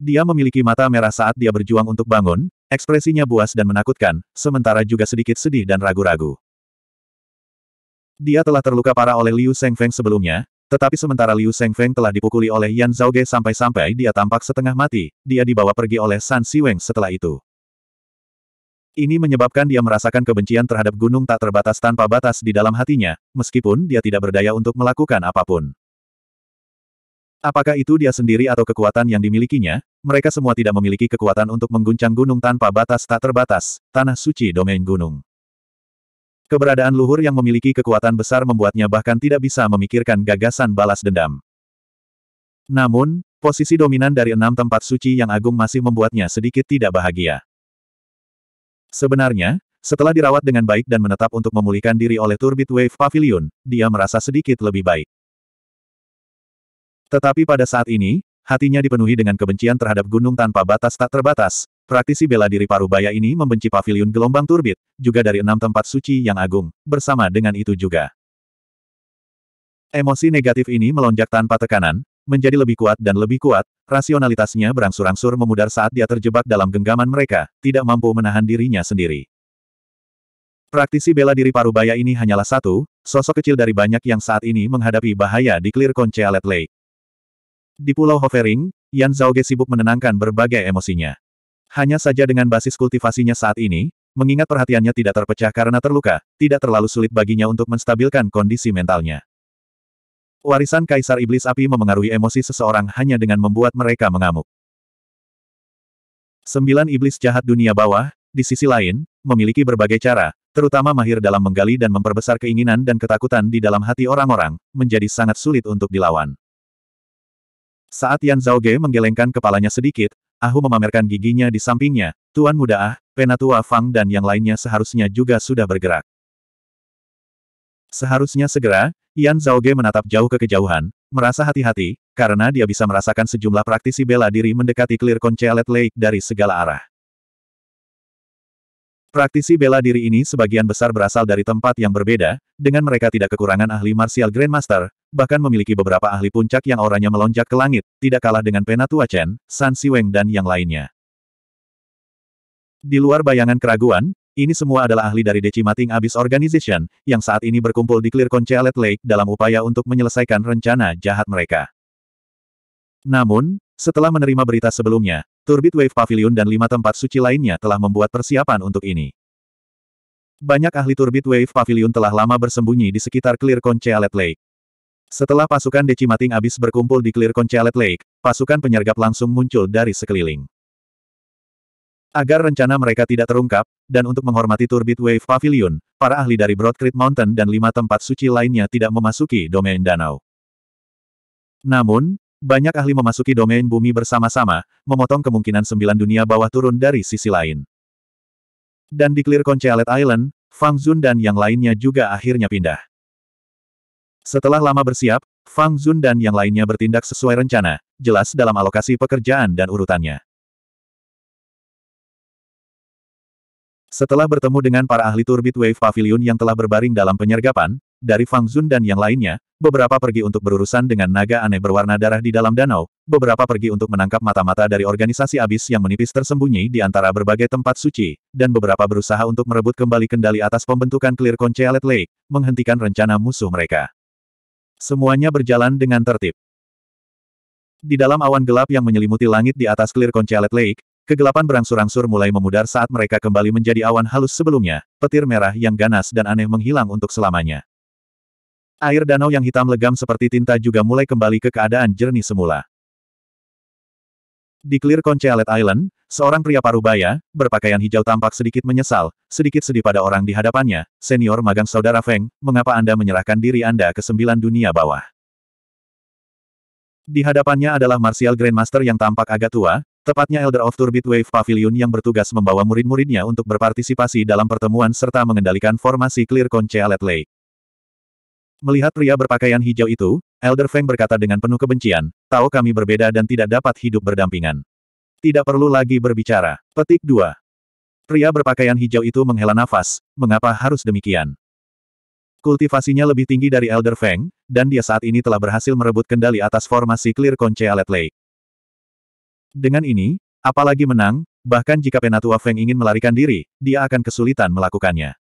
Dia memiliki mata merah saat dia berjuang untuk bangun, ekspresinya buas dan menakutkan, sementara juga sedikit sedih dan ragu-ragu. Dia telah terluka parah oleh Liu Sengfeng sebelumnya, tetapi sementara Liu Shengfeng telah dipukuli oleh Yan Zhaoge sampai-sampai dia tampak setengah mati, dia dibawa pergi oleh San Siweng setelah itu. Ini menyebabkan dia merasakan kebencian terhadap gunung tak terbatas tanpa batas di dalam hatinya, meskipun dia tidak berdaya untuk melakukan apapun. Apakah itu dia sendiri atau kekuatan yang dimilikinya, mereka semua tidak memiliki kekuatan untuk mengguncang gunung tanpa batas tak terbatas, tanah suci domain gunung. Keberadaan luhur yang memiliki kekuatan besar membuatnya bahkan tidak bisa memikirkan gagasan balas dendam. Namun, posisi dominan dari enam tempat suci yang agung masih membuatnya sedikit tidak bahagia. Sebenarnya, setelah dirawat dengan baik dan menetap untuk memulihkan diri oleh Turbit Wave Pavilion, dia merasa sedikit lebih baik. Tetapi pada saat ini, hatinya dipenuhi dengan kebencian terhadap gunung tanpa batas tak terbatas, praktisi bela diri paruh baya ini membenci pavilion gelombang turbit, juga dari enam tempat suci yang agung, bersama dengan itu juga. Emosi negatif ini melonjak tanpa tekanan, menjadi lebih kuat dan lebih kuat, rasionalitasnya berangsur-angsur memudar saat dia terjebak dalam genggaman mereka, tidak mampu menahan dirinya sendiri. Praktisi bela diri Parubaya ini hanyalah satu, sosok kecil dari banyak yang saat ini menghadapi bahaya di Clear Conchealet Lake. Di Pulau Hovering, Yan Zhaoge sibuk menenangkan berbagai emosinya. Hanya saja dengan basis kultivasinya saat ini, Mengingat perhatiannya tidak terpecah karena terluka, tidak terlalu sulit baginya untuk menstabilkan kondisi mentalnya. Warisan Kaisar Iblis Api memengaruhi emosi seseorang hanya dengan membuat mereka mengamuk. Sembilan iblis jahat dunia bawah, di sisi lain, memiliki berbagai cara, terutama mahir dalam menggali dan memperbesar keinginan dan ketakutan di dalam hati orang-orang, menjadi sangat sulit untuk dilawan. Saat Yan Ge menggelengkan kepalanya sedikit, Ahu memamerkan giginya di sampingnya, Tuan Muda Ah, Penatua Fang dan yang lainnya seharusnya juga sudah bergerak. Seharusnya segera, Yan Ge menatap jauh ke kejauhan, merasa hati-hati, karena dia bisa merasakan sejumlah praktisi bela diri mendekati Clear Concealed Lake dari segala arah. Praktisi bela diri ini sebagian besar berasal dari tempat yang berbeda, dengan mereka tidak kekurangan ahli martial grandmaster, bahkan memiliki beberapa ahli puncak yang orangnya melonjak ke langit, tidak kalah dengan Penatua Chen, San Siweng dan yang lainnya. Di luar bayangan keraguan, ini semua adalah ahli dari Decimating Abyss Organization, yang saat ini berkumpul di Clear Conchalet Lake dalam upaya untuk menyelesaikan rencana jahat mereka. Namun, setelah menerima berita sebelumnya, Turbit Wave Pavilion dan lima tempat suci lainnya telah membuat persiapan untuk ini. Banyak ahli Turbit Wave Pavilion telah lama bersembunyi di sekitar Clear Conchalet Lake. Setelah pasukan Decimating habis berkumpul di Clear Conchalet Lake, pasukan penyergap langsung muncul dari sekeliling. Agar rencana mereka tidak terungkap, dan untuk menghormati Turbit Wave Pavilion, para ahli dari Broadcreek Mountain dan lima tempat suci lainnya tidak memasuki domain danau. Namun, banyak ahli memasuki domain bumi bersama-sama, memotong kemungkinan sembilan dunia bawah turun dari sisi lain. Dan di Clear Conchalet Island, Fang Zun dan yang lainnya juga akhirnya pindah. Setelah lama bersiap, Fang Zun dan yang lainnya bertindak sesuai rencana, jelas dalam alokasi pekerjaan dan urutannya. Setelah bertemu dengan para ahli Turbit Wave Pavilion yang telah berbaring dalam penyergapan, dari Fang Zun dan yang lainnya, beberapa pergi untuk berurusan dengan naga aneh berwarna darah di dalam danau, beberapa pergi untuk menangkap mata-mata dari organisasi abis yang menipis tersembunyi di antara berbagai tempat suci, dan beberapa berusaha untuk merebut kembali kendali atas pembentukan Clear Conchalet Lake, menghentikan rencana musuh mereka. Semuanya berjalan dengan tertib. Di dalam awan gelap yang menyelimuti langit di atas Clear Conchalet Lake, kegelapan berangsur-angsur mulai memudar saat mereka kembali menjadi awan halus sebelumnya, petir merah yang ganas dan aneh menghilang untuk selamanya. Air danau yang hitam legam seperti tinta juga mulai kembali ke keadaan jernih semula. Di Clear Conchalet Island, seorang pria parubaya, berpakaian hijau tampak sedikit menyesal, sedikit sedih pada orang di hadapannya, senior magang saudara Feng, mengapa Anda menyerahkan diri Anda ke sembilan dunia bawah? Di hadapannya adalah Martial Grandmaster yang tampak agak tua, tepatnya Elder of Turbid Wave Pavilion yang bertugas membawa murid-muridnya untuk berpartisipasi dalam pertemuan serta mengendalikan formasi Clear Conchalet Lake. Melihat pria berpakaian hijau itu, Elder Feng berkata dengan penuh kebencian, tahu kami berbeda dan tidak dapat hidup berdampingan. Tidak perlu lagi berbicara. Petik 2. Pria berpakaian hijau itu menghela nafas, mengapa harus demikian? Kultivasinya lebih tinggi dari Elder Feng, dan dia saat ini telah berhasil merebut kendali atas formasi Clear Alet Lake. Dengan ini, apalagi menang, bahkan jika Penatua Feng ingin melarikan diri, dia akan kesulitan melakukannya.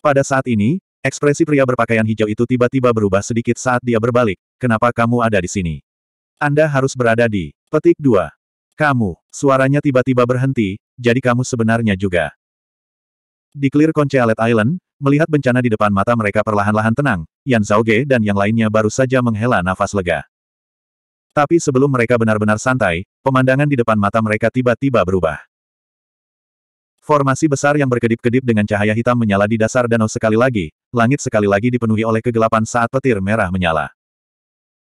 Pada saat ini, Ekspresi pria berpakaian hijau itu tiba-tiba berubah sedikit saat dia berbalik. Kenapa kamu ada di sini? Anda harus berada di petik dua. Kamu, suaranya tiba-tiba berhenti, jadi kamu sebenarnya juga. Di Clear Conchalet Island, melihat bencana di depan mata mereka perlahan-lahan tenang, Yan Ge dan yang lainnya baru saja menghela nafas lega. Tapi sebelum mereka benar-benar santai, pemandangan di depan mata mereka tiba-tiba berubah. Formasi besar yang berkedip-kedip dengan cahaya hitam menyala di dasar danau sekali lagi, langit sekali lagi dipenuhi oleh kegelapan saat petir merah menyala.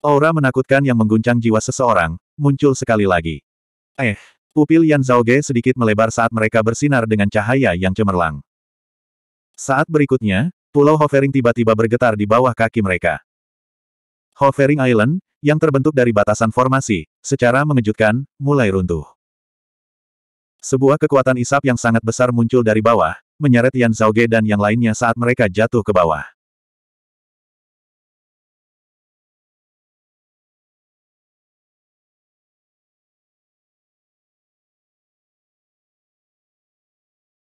Aura menakutkan yang mengguncang jiwa seseorang, muncul sekali lagi. Eh, pupil Yan Zhaoge sedikit melebar saat mereka bersinar dengan cahaya yang cemerlang. Saat berikutnya, pulau Hovering tiba-tiba bergetar di bawah kaki mereka. Hovering Island, yang terbentuk dari batasan formasi, secara mengejutkan, mulai runtuh. Sebuah kekuatan isap yang sangat besar muncul dari bawah, menyeret Yan Ge dan yang lainnya saat mereka jatuh ke bawah.